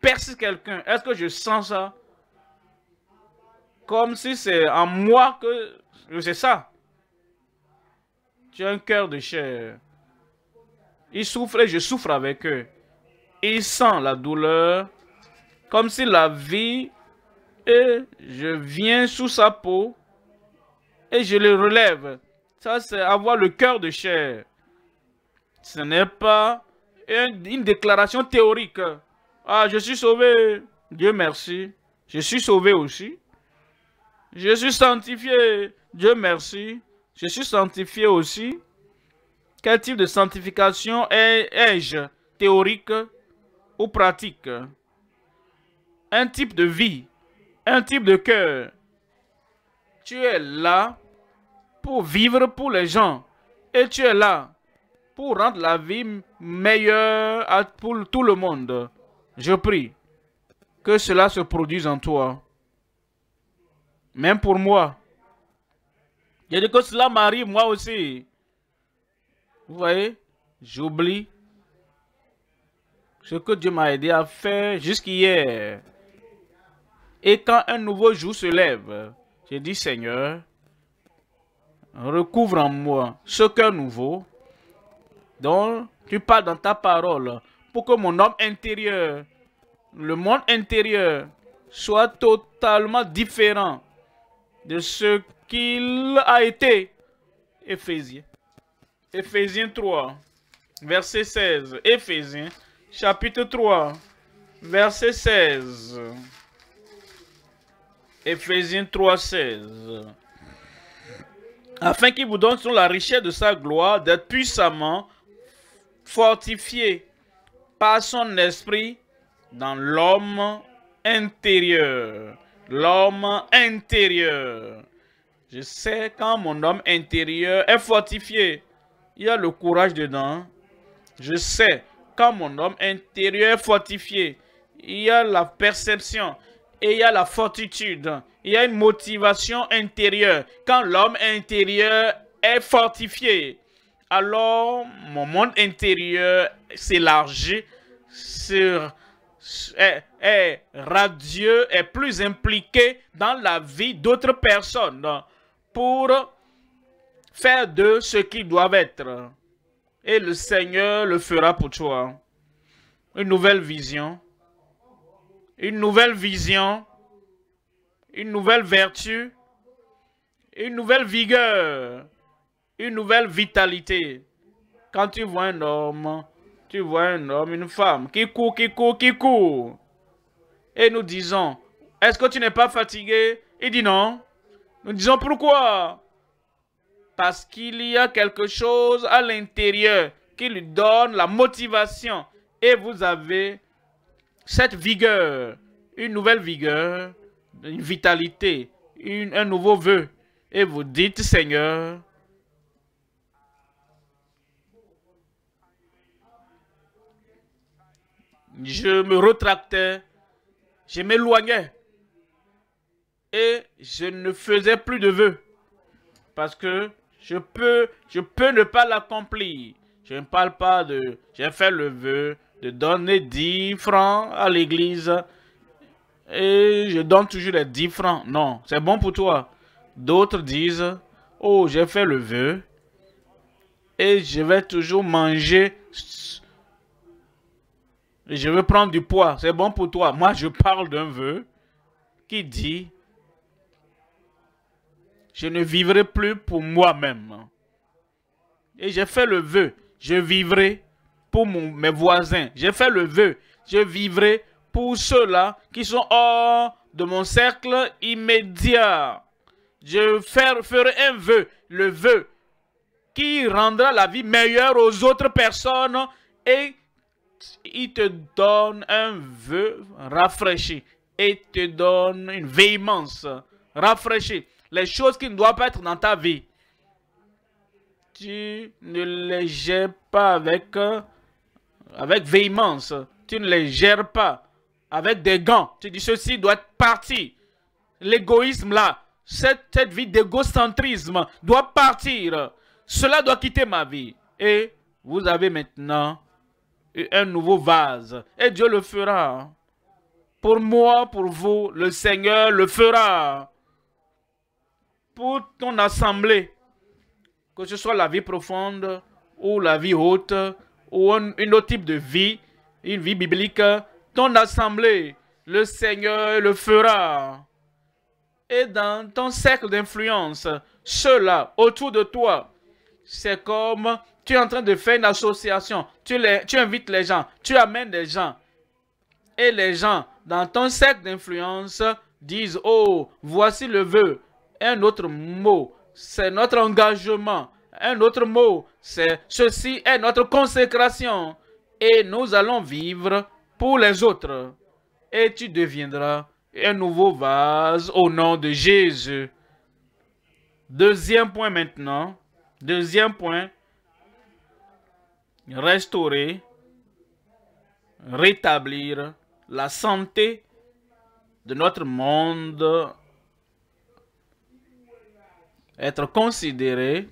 perce quelqu'un, est-ce que je sens ça Comme si c'est en moi que je ça. Tu as un cœur de chair. Ils souffrent et je souffre avec eux. Ils sentent la douleur comme si la vie et je viens sous sa peau et je le relève. Ça, c'est avoir le cœur de chair. Ce n'est pas une déclaration théorique. Ah, je suis sauvé. Dieu merci. Je suis sauvé aussi. Je suis sanctifié. Dieu merci. Je suis sanctifié aussi. Quel type de sanctification ai-je Théorique ou pratique Un type de vie. Un type de cœur. Tu es là pour vivre pour les gens. Et tu es là pour rendre la vie meilleure pour tout le monde. Je prie que cela se produise en toi. Même pour moi. J'ai dit que cela m'arrive moi aussi. Vous voyez, j'oublie ce que Dieu m'a aidé à faire jusqu'hier. Et quand un nouveau jour se lève, je dis Seigneur, recouvre en moi ce cœur nouveau dont tu parles dans ta parole pour que mon homme intérieur, le monde intérieur, soit totalement différent de ce qu'il a été. Éphésiens. Éphésiens 3, verset 16. Éphésiens, chapitre 3, verset 16. Ephésiens 3, 16. Afin qu'il vous donne sur la richesse de sa gloire d'être puissamment fortifié par son esprit dans l'homme intérieur. L'homme intérieur. Je sais quand mon homme intérieur est fortifié, il y a le courage dedans. Je sais quand mon homme intérieur est fortifié, il y a la perception et il y a la fortitude. Il y a une motivation intérieure. Quand l'homme intérieur est fortifié, alors mon monde intérieur s'élargit sur, est, est, radieux, est plus impliqué dans la vie d'autres personnes pour faire de ce qu'ils doivent être. Et le Seigneur le fera pour toi. Une nouvelle vision. Une nouvelle vision. Une nouvelle vertu. Une nouvelle vigueur une nouvelle vitalité. Quand tu vois un homme, tu vois un homme, une femme qui court, qui court, qui court. Et nous disons, est-ce que tu n'es pas fatigué Il dit non. Nous disons pourquoi Parce qu'il y a quelque chose à l'intérieur qui lui donne la motivation. Et vous avez cette vigueur, une nouvelle vigueur, une vitalité, un nouveau vœu. Et vous dites, Seigneur, je me retractais, je m'éloignais et je ne faisais plus de vœux parce que je peux, je peux ne pas l'accomplir. Je ne parle pas de... J'ai fait le vœu de donner 10 francs à l'église et je donne toujours les 10 francs. Non, c'est bon pour toi. D'autres disent, oh, j'ai fait le vœu et je vais toujours manger je veux prendre du poids. C'est bon pour toi. Moi, je parle d'un vœu qui dit, je ne vivrai plus pour moi-même. Et j'ai fait le vœu, je vivrai pour mes voisins. J'ai fait le vœu, je vivrai pour ceux-là qui sont hors de mon cercle immédiat. Je ferai un vœu, le vœu qui rendra la vie meilleure aux autres personnes et il te donne un vœu rafraîchi et te donne une véhémence rafraîchie. Les choses qui ne doivent pas être dans ta vie, tu ne les gères pas avec, euh, avec véhémence. Tu ne les gères pas avec des gants. Tu dis ceci doit partir. L'égoïsme là, cette, cette vie d'égocentrisme doit partir. Cela doit quitter ma vie. Et vous avez maintenant un nouveau vase. Et Dieu le fera. Pour moi, pour vous, le Seigneur le fera. Pour ton assemblée, que ce soit la vie profonde ou la vie haute ou un, autre type de vie, une vie biblique, ton assemblée, le Seigneur le fera. Et dans ton cercle d'influence, ceux-là autour de toi, c'est comme tu es en train de faire une association. Tu, les, tu invites les gens. Tu amènes les gens. Et les gens dans ton cercle d'influence disent, oh, voici le vœu. Un autre mot, c'est notre engagement. Un autre mot, c'est ceci est notre consécration. Et nous allons vivre pour les autres. Et tu deviendras un nouveau vase au nom de Jésus. Deuxième point maintenant. Deuxième point, restaurer, rétablir la santé de notre monde, être considéré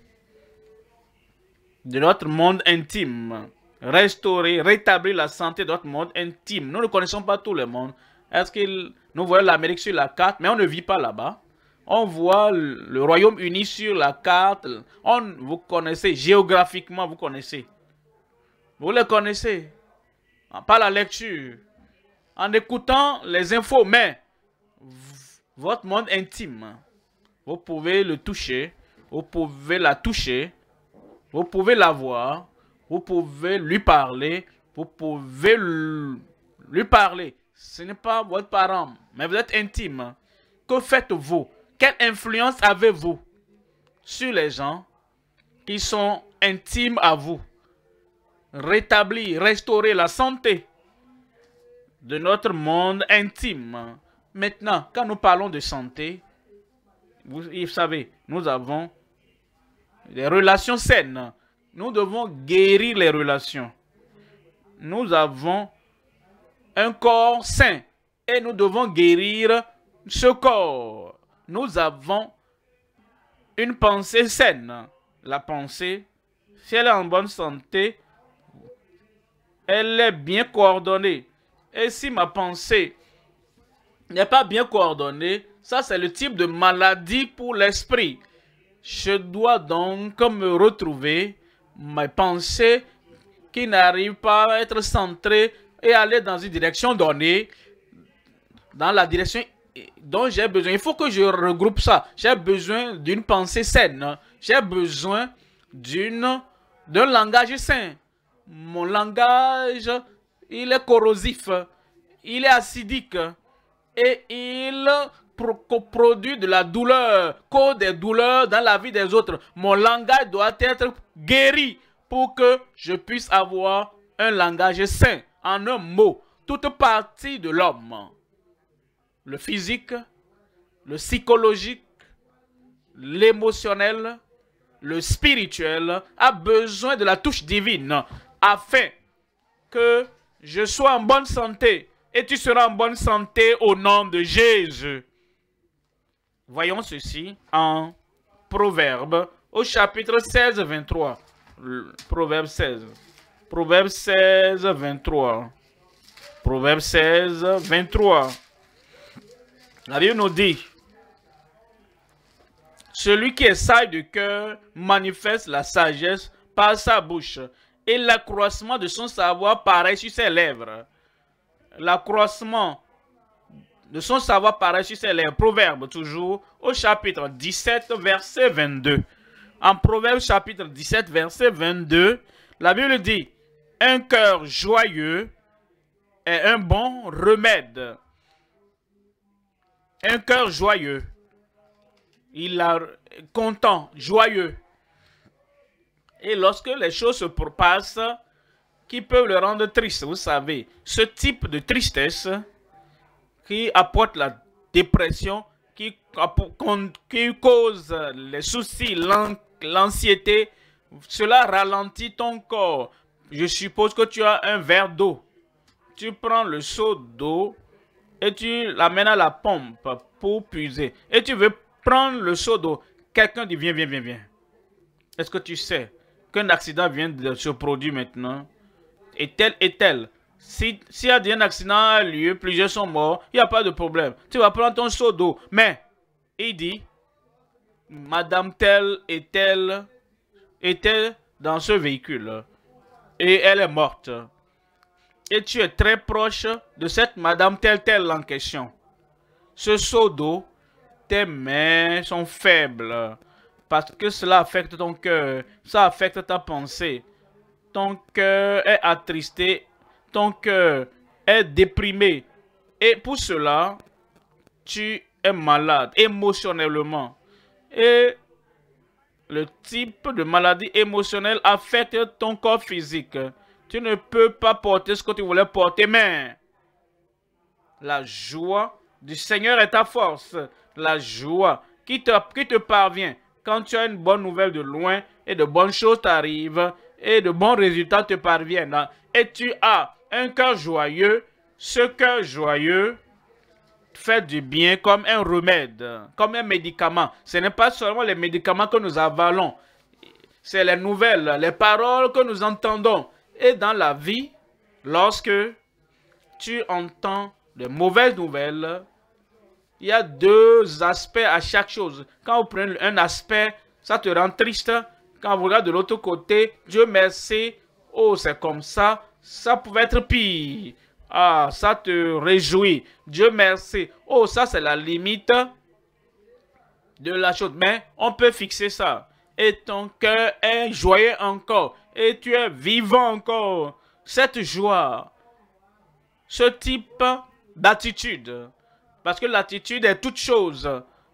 de notre monde intime, restaurer, rétablir la santé de notre monde intime. Nous ne connaissons pas tout le monde. Est-ce que nous voyons l'Amérique sur la carte, mais on ne vit pas là-bas? On voit le Royaume-Uni sur la carte. On, vous connaissez géographiquement, vous connaissez. Vous les connaissez. pas la lecture. En écoutant les infos. Mais votre monde intime, vous pouvez le toucher. Vous pouvez la toucher. Vous pouvez la voir. Vous pouvez lui parler. Vous pouvez lui parler. Ce n'est pas votre parent. Mais vous êtes intime. Que faites-vous Quelle influence avez-vous sur les gens qui sont intimes à vous rétablir, restaurer la santé de notre monde intime. Maintenant, quand nous parlons de santé, vous, savez, nous avons des relations saines. Nous devons guérir les relations. Nous avons un corps sain et nous devons guérir ce corps. Nous avons une pensée saine. La pensée, si elle est en bonne santé, elle est bien coordonnée. Et si ma pensée n'est pas bien coordonnée, ça c'est le type de maladie pour l'esprit. Je dois donc me retrouver mes pensées qui n'arrivent pas à être centrées et aller dans une direction donnée, dans la direction dont j'ai besoin. Il faut que je regroupe ça. J'ai besoin d'une pensée saine. J'ai besoin d'une d'un langage sain. Mon langage, il est corrosif, il est acidique et il produit de la douleur, cause des douleurs dans la vie des autres. Mon langage doit être guéri pour que je puisse avoir un langage sain. En un mot, toute partie de l'homme, le physique, le psychologique, l'émotionnel, le spirituel, a besoin de la touche divine afin que je sois en bonne santé et tu seras en bonne santé au nom de Jésus. Voyons ceci en Proverbe au chapitre 16, 23. Proverbe 16. Proverbe 16, 23. Proverbe 16, 23. La Bible nous dit, celui qui est sage de cœur manifeste la sagesse par sa bouche et l'accroissement de son savoir paraît sur ses lèvres. L'accroissement de son savoir paraît sur ses lèvres. Proverbe toujours au chapitre 17, verset 22. En Proverbe chapitre 17, verset 22, la Bible dit, « Un cœur joyeux est un bon remède. » Un cœur joyeux, il est content, joyeux, et lorsque les choses se propagent, qui peuvent le rendre triste, vous savez, ce type de tristesse qui apporte la dépression, qui, qui cause les soucis, l'anxiété, cela ralentit ton corps. Je suppose que tu as un verre d'eau. Tu prends le seau d'eau et tu l'amènes à la pompe pour puiser. Et tu veux prendre le seau d'eau. Quelqu'un dit, viens, viens, viens, viens. Est-ce que tu sais accident vient de se produire maintenant, et tel et tel. si un accident a lieu, plusieurs sont morts, il n'y a pas de problème. Tu vas prendre ton seau d'eau. Mais, il dit, Madame tel et telle était dans ce véhicule. Et elle est morte. Et tu es très proche de cette Madame telle tel en question. Ce seau d'eau, tes mains sont faibles parce que cela affecte ton cœur, ça affecte ta pensée. Ton cœur est attristé, ton cœur est déprimé. Et pour cela, tu es malade émotionnellement. Et le type de maladie émotionnelle affecte ton corps physique. Tu ne peux pas porter ce que tu voulais porter, mais la joie du Seigneur est ta force. La joie qui te, qui te parvient quand tu as une bonne nouvelle de loin et de bonnes choses t'arrivent et de bons résultats te parviennent hein, et tu as un cœur joyeux, ce cœur joyeux fait du bien comme un remède, comme un médicament. Ce n'est pas seulement les médicaments que nous avalons, c'est les nouvelles, les paroles que nous entendons. Et dans la vie, lorsque tu entends de mauvaises nouvelles, il y a deux aspects à chaque chose. Quand vous prenez un aspect, ça te rend triste. Quand vous regardez de l'autre côté, Dieu merci, oh c'est comme ça, ça pouvait être pire. Ah, ça te réjouit. Dieu merci. Oh, ça c'est la limite de la chose. Mais on peut fixer ça. Et ton cœur est joyeux encore. Et tu es vivant encore. Cette joie, ce type d'attitude, parce que l'attitude est toute chose.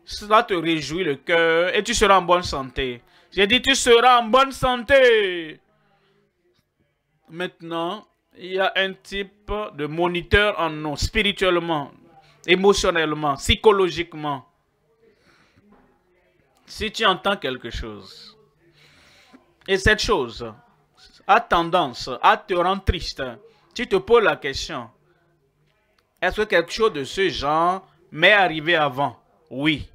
Cela te réjouit le cœur et tu seras en bonne santé. J'ai dit, tu seras en bonne santé. Maintenant, il y a un type de moniteur en nous, spirituellement, émotionnellement, psychologiquement. Si tu entends quelque chose, et cette chose a tendance à te rendre triste, tu te poses la question, est-ce que quelque chose de ce genre m'est arrivé avant Oui.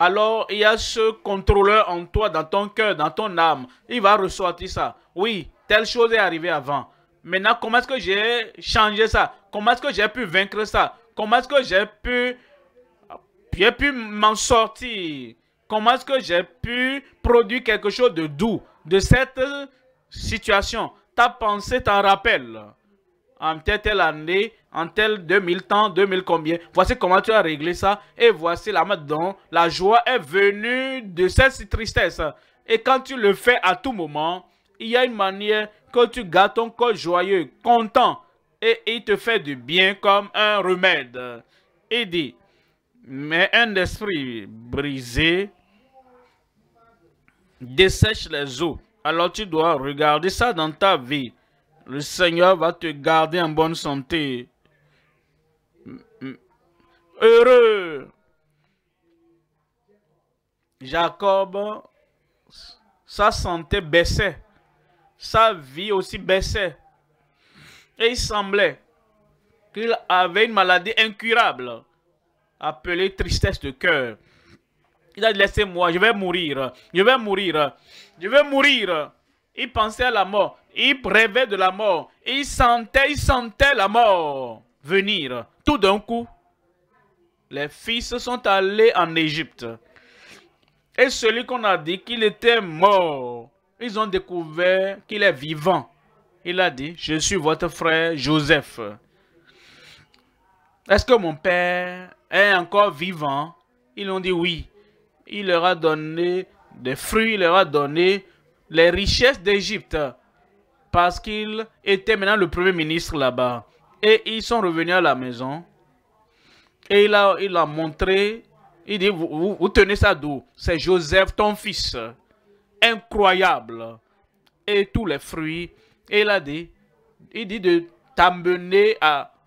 Alors, il y a ce contrôleur en toi, dans ton cœur, dans ton âme. Il va ressortir ça. Oui, telle chose est arrivée avant. Maintenant, comment est-ce que j'ai changé ça Comment est-ce que j'ai pu vaincre ça Comment est-ce que j'ai pu, pu m'en sortir Comment est-ce que j'ai pu produire quelque chose de doux de cette situation Ta pensée t'en rappelle en telle, année, en tel 2000 temps, 2000 combien. Voici comment tu as réglé ça. Et voici la manière dont la joie est venue de cette tristesse. Et quand tu le fais à tout moment, il y a une manière que tu gardes ton corps joyeux, content. Et il te fait du bien comme un remède. Il dit, mais un esprit brisé dessèche les eaux. Alors tu dois regarder ça dans ta vie. Le Seigneur va te garder en bonne santé. Heureux. Jacob, sa santé baissait. Sa vie aussi baissait. Et il semblait qu'il avait une maladie incurable, appelée tristesse de cœur. Il a dit, laissez-moi, je vais mourir, je vais mourir, je vais mourir. Il pensait à la mort. Il rêvait de la mort. Il sentait, il sentait la mort venir. Tout d'un coup, les fils sont allés en Égypte. Et celui qu'on a dit qu'il était mort, ils ont découvert qu'il est vivant. Il a dit, je suis votre frère Joseph. Est-ce que mon père est encore vivant Ils ont dit oui. Il leur a donné des fruits, il leur a donné les richesses d'Égypte parce qu'il était maintenant le premier ministre là-bas. Et ils sont revenus à la maison. Et il a, il a montré, il dit, vous, vous, tenez ça d'où C'est Joseph, ton fils. Incroyable. Et tous les fruits. Et il a dit, il dit de t'amener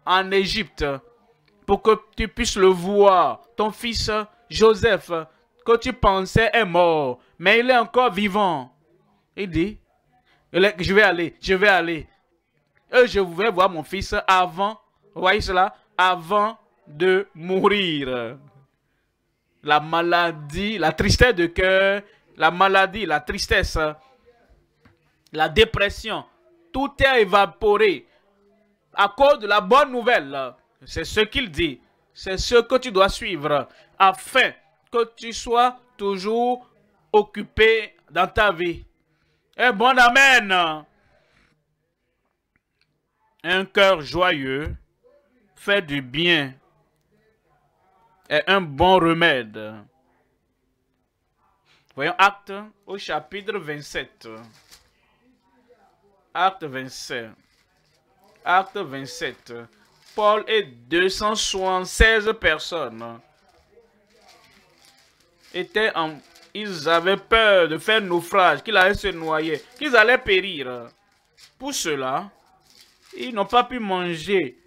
en Égypte pour que tu puisses le voir. Ton fils Joseph, que tu pensais est mort, mais il est encore vivant. Il dit, je vais aller, je vais aller. Euh, je vais voir mon fils avant, vous voyez cela, avant de mourir. La maladie, la tristesse de cœur, la maladie, la tristesse, la dépression, tout est évaporé à cause de la bonne nouvelle. C'est ce qu'il dit. C'est ce que tu dois suivre afin que tu sois toujours occupé dans ta vie. Et eh, bon amen. Un cœur joyeux fait du bien et un bon remède. Voyons Acte au chapitre 27. Acte 27. Acte 27. Paul et 276 personnes étaient en ils avaient peur de faire naufrage, qu'ils allaient se noyer, qu'ils allaient périr. Pour cela, ils n'ont pas pu manger.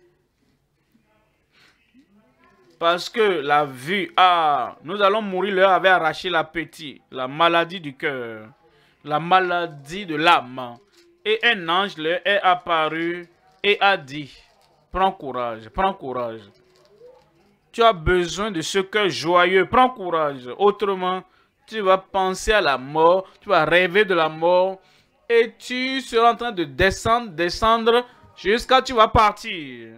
Parce que la vue, ah, nous allons mourir, leur avait arraché l'appétit, la maladie du cœur, la maladie de l'âme. Et un ange leur est apparu et a dit, prends courage, prends courage. Tu as besoin de ce cœur joyeux, prends courage. Autrement, tu vas penser à la mort, tu vas rêver de la mort, et tu seras en train de descendre, descendre, jusqu'à tu vas partir.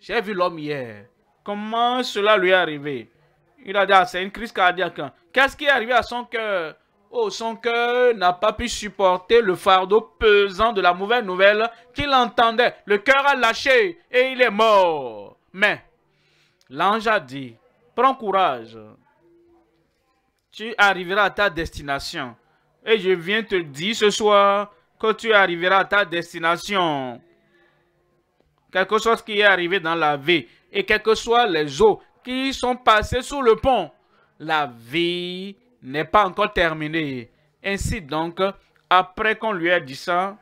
J'ai vu l'homme hier. Comment cela lui est arrivé Il a dit, ah, c'est une crise cardiaque. Hein. Qu'est-ce qui est arrivé à son cœur Oh, son cœur n'a pas pu supporter le fardeau pesant de la mauvaise nouvelle qu'il entendait. Le cœur a lâché et il est mort. Mais l'ange a dit, prends courage tu arriveras à ta destination. Et je viens te dire ce soir que tu arriveras à ta destination. Quelque chose qui est arrivé dans la vie et quelles que soient les eaux qui sont passées sous le pont, la vie n'est pas encore terminée. Ainsi donc, après qu'on lui a dit ça,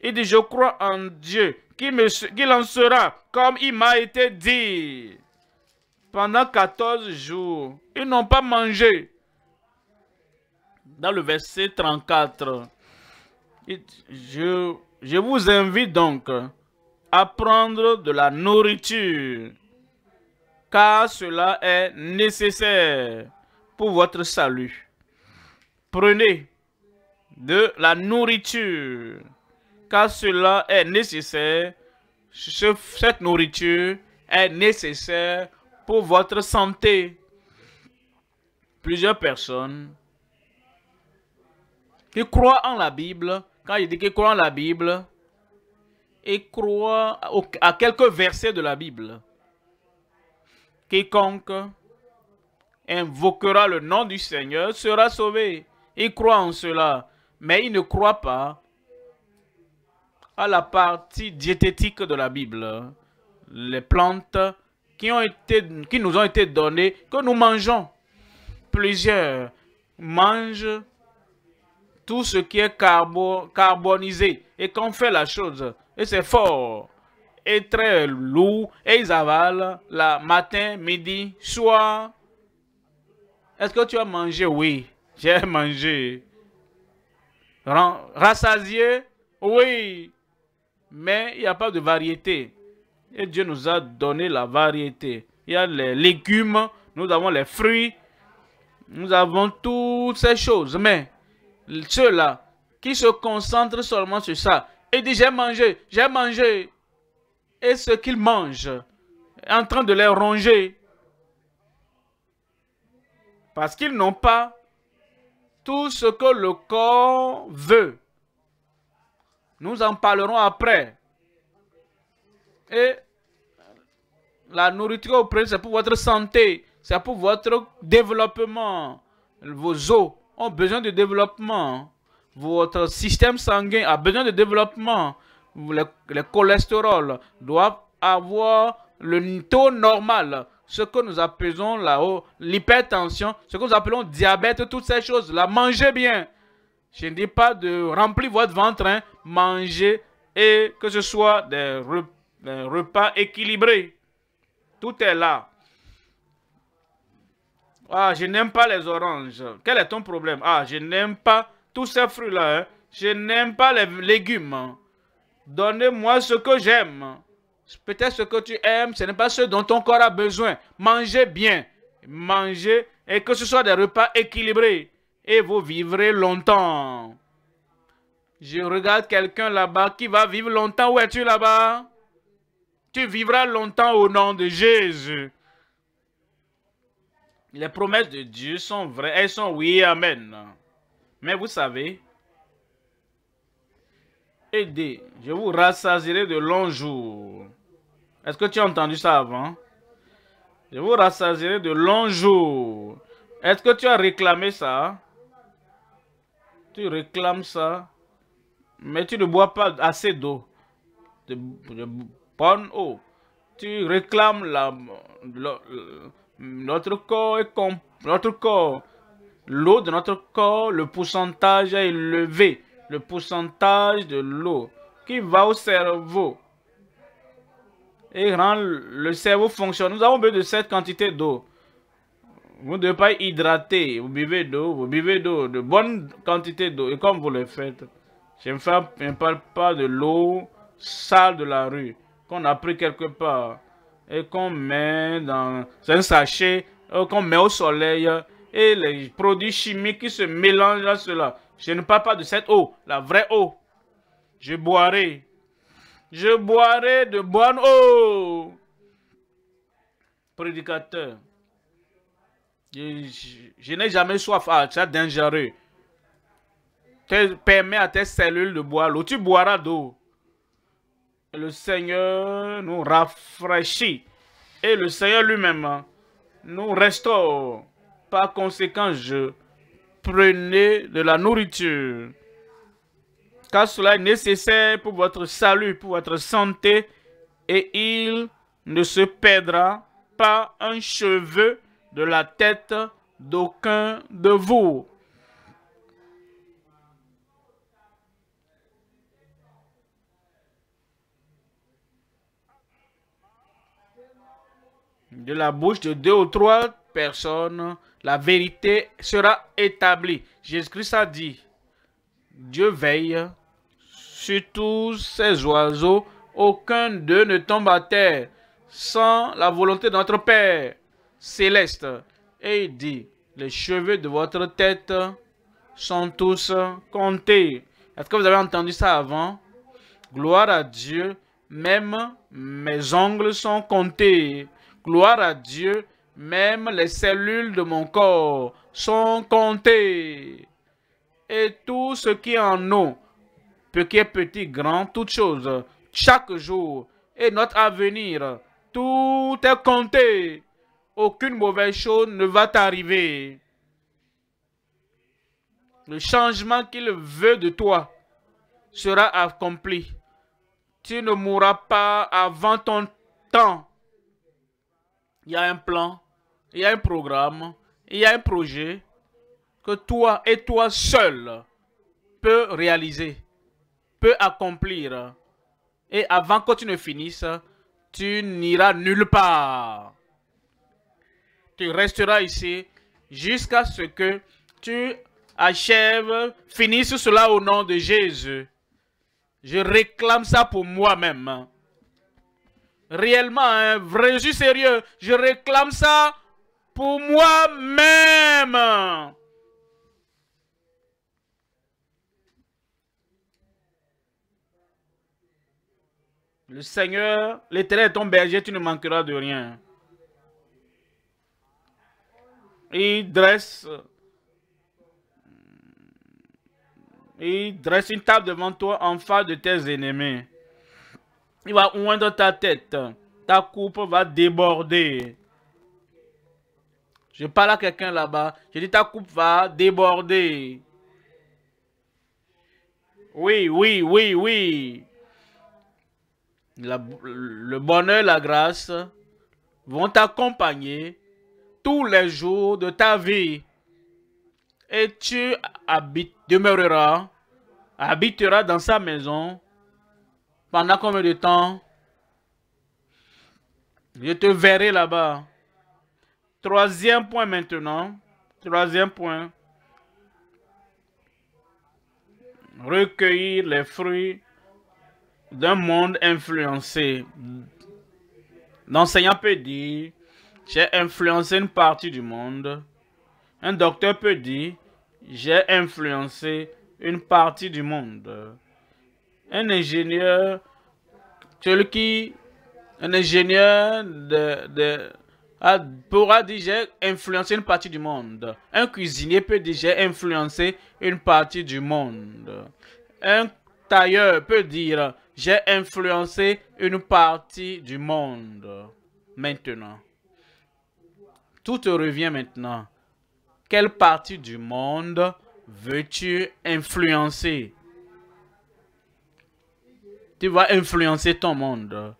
il dit, je crois en Dieu, qu'il en sera comme il m'a été dit. Pendant 14 jours, ils n'ont pas mangé dans le verset 34, je, je vous invite donc à prendre de la nourriture, car cela est nécessaire pour votre salut. Prenez de la nourriture, car cela est nécessaire. cette nourriture est nécessaire pour votre santé. Plusieurs personnes il croit en la Bible, quand il dit qu'il croit en la Bible, et croit à quelques versets de la Bible. Quiconque invoquera le nom du Seigneur sera sauvé. Il croit en cela, mais il ne croit pas à la partie diététique de la Bible. Les plantes qui, ont été, qui nous ont été données, que nous mangeons. Plusieurs mangent tout ce qui est carbo carbonisé. Et qu'on fait la chose, et c'est fort, et très lourd, et ils avalent la matin, midi, soir. Est-ce que tu as mangé? Oui, j'ai mangé. Rassasié? Oui. Mais il n'y a pas de variété. Et Dieu nous a donné la variété. Il y a les légumes, nous avons les fruits, nous avons toutes ces choses. Mais ceux-là qui se concentrent seulement sur ça et disent j'ai mangé, j'ai mangé. Et ce qu'ils mangent en train de les ronger. Parce qu'ils n'ont pas tout ce que le corps veut. Nous en parlerons après. Et la nourriture auprès, c'est pour votre santé, c'est pour votre développement, vos os, ont besoin de développement. Votre système sanguin a besoin de développement. Les, les cholestérol doivent avoir le taux normal. Ce que nous appelons là-haut l'hypertension, ce que nous appelons diabète, toutes ces choses-là. Mangez bien. Je ne dis pas de remplir votre ventre, hein. mangez et que ce soit des repas équilibrés. Tout est là. Ah, je n'aime pas les oranges. Quel est ton problème Ah, je n'aime pas tous ces fruits-là. Hein. Je n'aime pas les légumes. Donnez-moi ce que j'aime. Peut-être ce que tu aimes, ce n'est pas ce dont ton corps a besoin. Mangez bien. Mangez et que ce soit des repas équilibrés. Et vous vivrez longtemps. Je regarde quelqu'un là-bas qui va vivre longtemps. Où es-tu là-bas? Tu vivras longtemps au nom de Jésus. Les promesses de Dieu sont vraies. Elles sont oui, amen. Mais vous savez, aidez, je vous rassasierai de longs jours. Est-ce que tu as entendu ça avant? Je vous rassasierai de longs jours. Est-ce que tu as réclamé ça? Tu réclames ça, mais tu ne bois pas assez d'eau, de, bonne eau. Tu réclames la notre corps est notre corps, l'eau de notre corps, le pourcentage est élevé, le pourcentage de l'eau qui va au cerveau et rend le cerveau fonctionne. Nous avons besoin de cette quantité d'eau. Vous ne devez pas hydrater, vous buvez d'eau, vous buvez d'eau, de bonne quantité d'eau, et comme vous le faites. Je ne parle pas de l'eau sale de la rue, qu'on a pris quelque part et qu'on met dans un sachet, euh, qu'on met au soleil, et les produits chimiques qui se mélangent à cela. Je ne parle pas de cette eau, la vraie eau. Je boirai. Je boirai de bonne eau. Prédicateur. Je, n'ai jamais soif. Ah, c'est dangereux. Permet permets à tes cellules de boire l'eau. Tu boiras d'eau le Seigneur nous rafraîchit et le Seigneur lui-même hein, nous restaure. Par conséquent, je prenez de la nourriture, car cela est nécessaire pour votre salut, pour votre santé, et il ne se perdra pas un cheveu de la tête d'aucun de vous. de la bouche de deux ou trois personnes, la vérité sera établie. Jésus-Christ a dit, Dieu veille sur tous ces oiseaux, aucun d'eux ne tombe à terre sans la volonté de notre Père céleste. Et il dit, les cheveux de votre tête sont tous comptés. Est-ce que vous avez entendu ça avant? Gloire à Dieu, même mes ongles sont comptés. Gloire à Dieu, même les cellules de mon corps sont comptées. Et tout ce qui est en nous, petit, petit, grand, toutes choses, chaque jour, et notre avenir, tout est compté. Aucune mauvaise chose ne va t'arriver. Le changement qu'il veut de toi sera accompli. Tu ne mourras pas avant ton temps il y a un plan, il y a un programme, il y a un projet que toi et toi seul peux réaliser, peux accomplir. Et avant que tu ne finisses, tu n'iras nulle part. Tu resteras ici jusqu'à ce que tu achèves, finisses cela au nom de Jésus. Je réclame ça pour moi-même réellement un hein, vrai jus sérieux. Je réclame ça pour moi-même. Le Seigneur, l'éternel est ton berger, tu ne manqueras de rien. Il dresse, il dresse une table devant toi en face de tes ennemis. Il va dans ta tête. Ta coupe va déborder. Je parle à quelqu'un là-bas. Je dis ta coupe va déborder. Oui, oui, oui, oui. le bonheur la grâce vont t'accompagner tous les jours de ta vie. Et tu demeureras, habiteras dans sa maison pendant combien de temps Je te verrai là-bas. Troisième point maintenant. Troisième point. Recueillir les fruits d'un monde influencé. L'enseignant peut dire, j'ai influencé une partie du monde. Un docteur peut dire, j'ai influencé une partie du monde. Un ingénieur, celui qui, un ingénieur de, dire a, pourra une partie du monde. Un cuisinier peut j'ai influencé une partie du monde. Un tailleur peut dire, j'ai influencé une partie du monde. Maintenant. Tout te revient maintenant. Quelle partie du monde veux-tu influencer tu vas influencer ton monde.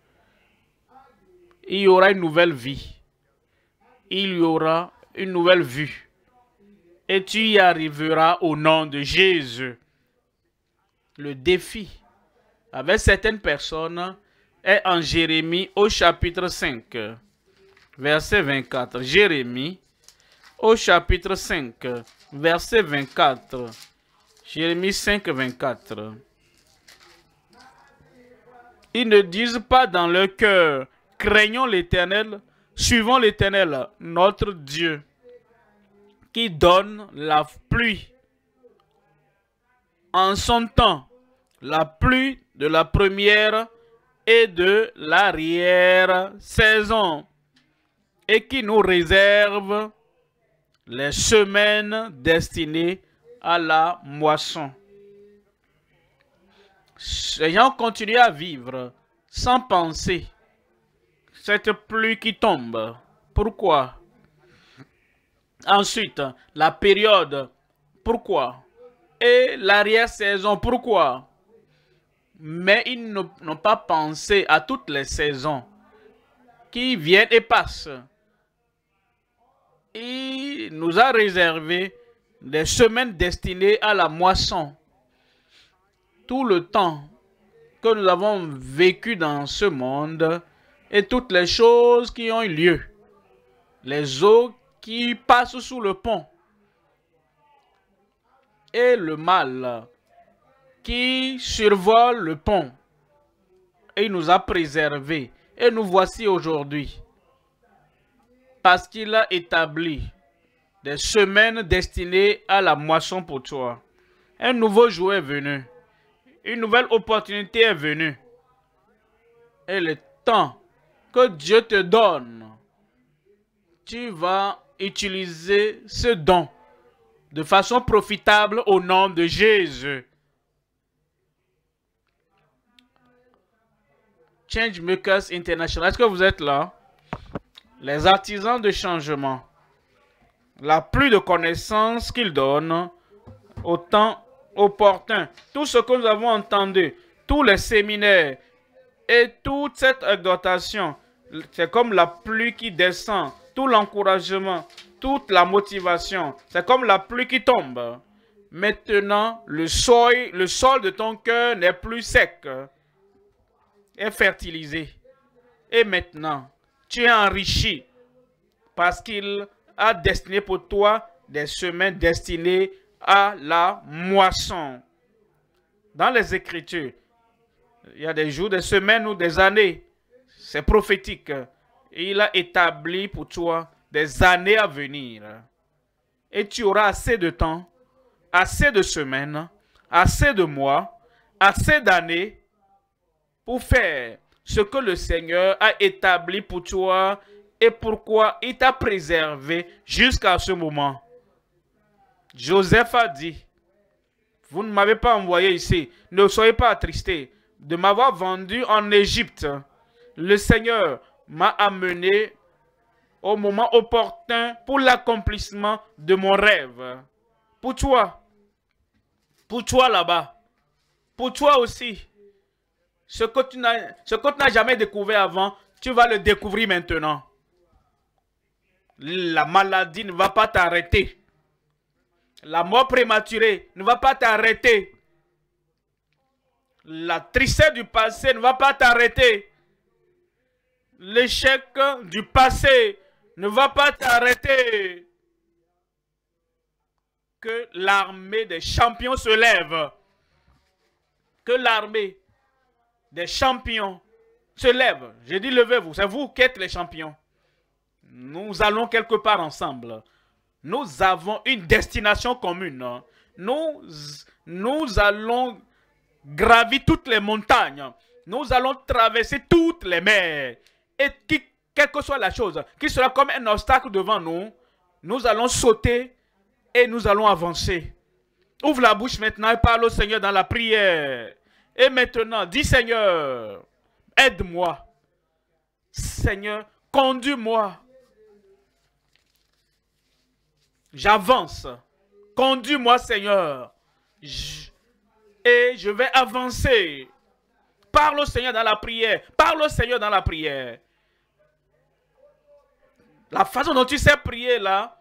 Il y aura une nouvelle vie. Il y aura une nouvelle vue. Et tu y arriveras au nom de Jésus. Le défi avec certaines personnes est en Jérémie au chapitre 5, verset 24. Jérémie au chapitre 5, verset 24. Jérémie 5, 24. Ils ne disent pas dans leur cœur, craignons l'Éternel, suivons l'Éternel, notre Dieu, qui donne la pluie en son temps, la pluie de la première et de l'arrière saison, et qui nous réserve les semaines destinées à la moisson gens continué à vivre sans penser cette pluie qui tombe. Pourquoi Ensuite, la période. Pourquoi Et l'arrière-saison. Pourquoi Mais ils n'ont pas pensé à toutes les saisons qui viennent et passent. Il nous a réservé des semaines destinées à la moisson tout le temps que nous avons vécu dans ce monde et toutes les choses qui ont eu lieu. Les eaux qui passent sous le pont et le mal qui survole le pont. Et il nous a préservés. Et nous voici aujourd'hui. Parce qu'il a établi des semaines destinées à la moisson pour toi. Un nouveau jour est venu une nouvelle opportunité est venue. Et le temps que Dieu te donne, tu vas utiliser ce don de façon profitable au nom de Jésus. Change Changemakers International, est-ce que vous êtes là? Les artisans de changement, la plus de connaissances qu'ils donnent, autant opportun. Tout ce que nous avons entendu, tous les séminaires et toute cette exhortation, c'est comme la pluie qui descend, tout l'encouragement, toute la motivation, c'est comme la pluie qui tombe. Maintenant, le sol, le sol de ton cœur n'est plus sec, est fertilisé. Et maintenant, tu es enrichi parce qu'il a destiné pour toi des semaines destinées à la moisson. Dans les Écritures, il y a des jours, des semaines ou des années. C'est prophétique. il a établi pour toi des années à venir. Et tu auras assez de temps, assez de semaines, assez de mois, assez d'années pour faire ce que le Seigneur a établi pour toi et pourquoi il t'a préservé jusqu'à ce moment. Joseph a dit, vous ne m'avez pas envoyé ici, ne soyez pas attristé de m'avoir vendu en Égypte. Le Seigneur m'a amené au moment opportun pour l'accomplissement de mon rêve. Pour toi, pour toi là-bas, pour toi aussi, ce que tu n'as jamais découvert avant, tu vas le découvrir maintenant. La maladie ne va pas t'arrêter. La mort prématurée ne va pas t'arrêter. La tristesse du passé ne va pas t'arrêter. L'échec du passé ne va pas t'arrêter. Que l'armée des champions se lève. Que l'armée des champions se lève. Je dis levez-vous. C'est vous qui êtes les champions. Nous allons quelque part ensemble nous avons une destination commune. Hein. Nous, nous allons gravir toutes les montagnes. Nous allons traverser toutes les mers. Et quelle que soit la chose, qui sera comme un obstacle devant nous, nous allons sauter et nous allons avancer. Ouvre la bouche maintenant et parle au Seigneur dans la prière. Et maintenant, dis Seigneur, aide-moi. Seigneur, conduis-moi. J'avance. Conduis-moi, Seigneur. Et je vais avancer. Parle au Seigneur dans la prière. Parle au Seigneur dans la prière. La façon dont tu sais prier là,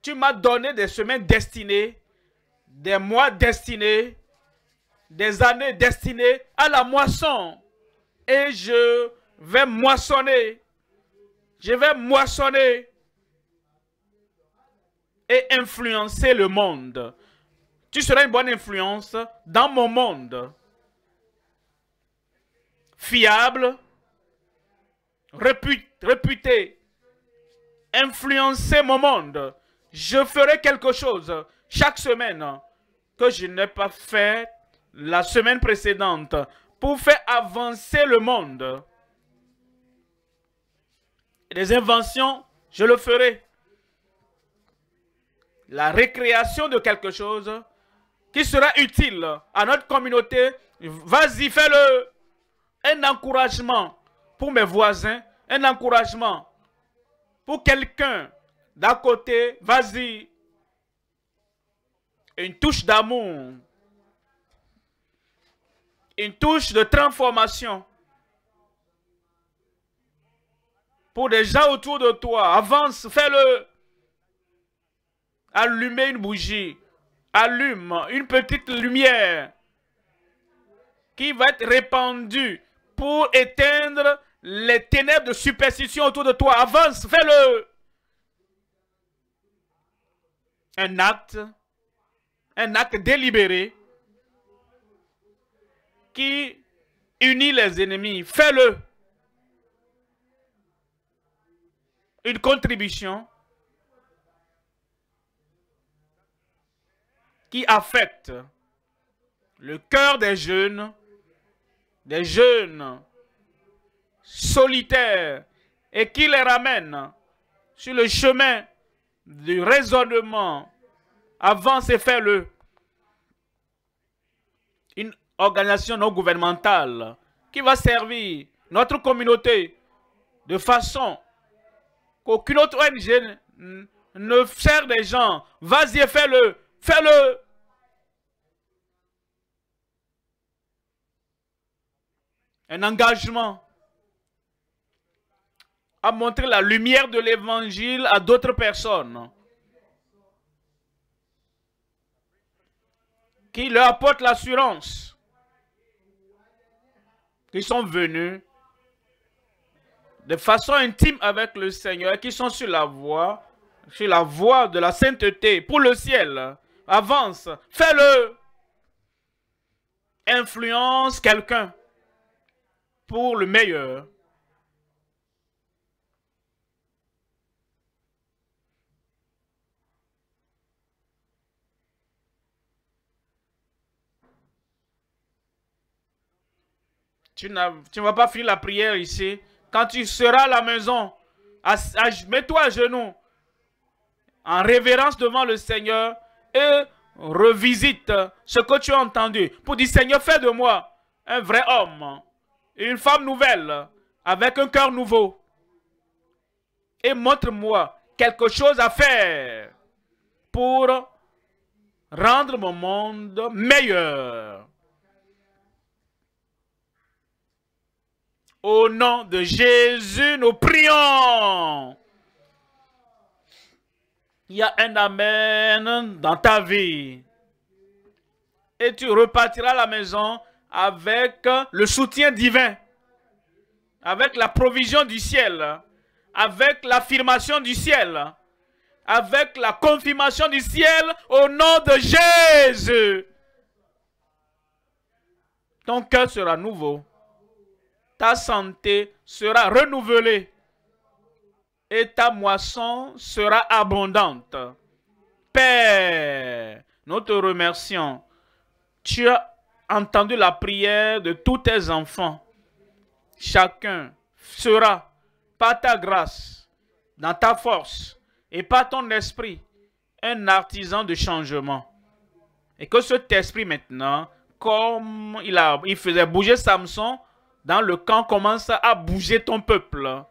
tu m'as donné des semaines destinées, des mois destinés, des années destinées à la moisson. Et je vais moissonner. Je vais moissonner et influencer le monde. Tu seras une bonne influence dans mon monde. Fiable, réputé, influencer mon monde. Je ferai quelque chose chaque semaine que je n'ai pas fait la semaine précédente pour faire avancer le monde. Des inventions, je le ferai la récréation de quelque chose qui sera utile à notre communauté, vas-y, fais-le. Un encouragement pour mes voisins, un encouragement pour quelqu'un d'à côté, vas-y. Une touche d'amour, une touche de transformation pour des gens autour de toi. Avance, fais-le. Allumez une bougie. Allume une petite lumière qui va être répandue pour éteindre les ténèbres de superstition autour de toi. Avance, fais-le. Un acte, un acte délibéré qui unit les ennemis. Fais-le. Une contribution qui affecte le cœur des jeunes, des jeunes solitaires et qui les ramène sur le chemin du raisonnement. avant de le Une organisation non gouvernementale qui va servir notre communauté de façon qu'aucune autre ONG ne sert des gens. Vas-y et le Fais-le. Un engagement à montrer la lumière de l'évangile à d'autres personnes. Qui leur apporte l'assurance qu'ils sont venus de façon intime avec le Seigneur, qui sont sur la voie, sur la voie de la sainteté pour le ciel avance, fais-le. Influence quelqu'un pour le meilleur. Tu, tu ne vas pas finir la prière ici. Quand tu seras à la maison, mets-toi à genoux en révérence devant le Seigneur et revisite ce que tu as entendu pour dire Seigneur, fais de moi un vrai homme, une femme nouvelle, avec un cœur nouveau. Et montre-moi quelque chose à faire pour rendre mon monde meilleur. Au nom de Jésus, nous prions il y a un Amen dans ta vie. Et tu repartiras à la maison avec le soutien divin, avec la provision du ciel, avec l'affirmation du ciel, avec la confirmation du ciel au nom de Jésus. Ton cœur sera nouveau. Ta santé sera renouvelée et ta moisson sera abondante. Père, nous te remercions. Tu as entendu la prière de tous tes enfants. Chacun sera, par ta grâce, dans ta force et par ton esprit, un artisan de changement. Et que cet esprit maintenant, comme il, faisait bouger Samson dans le camp, commence à bouger ton peuple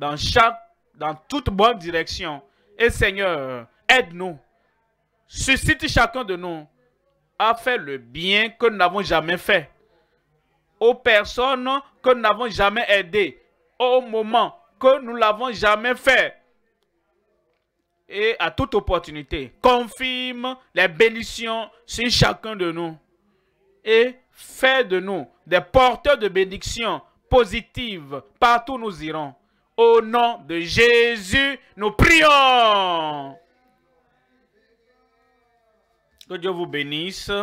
dans chaque, dans toute bonne direction. Et Seigneur, aide-nous. Suscite chacun de nous à faire le bien que nous n'avons jamais fait. Aux personnes que nous n'avons jamais aidées. Au moment que nous l'avons jamais fait. Et à toute opportunité. Confirme les bénédictions sur chacun de nous. Et fais de nous des porteurs de bénédictions positives partout où nous irons. Au nom de Jésus, nous prions. Que Dieu vous bénisse.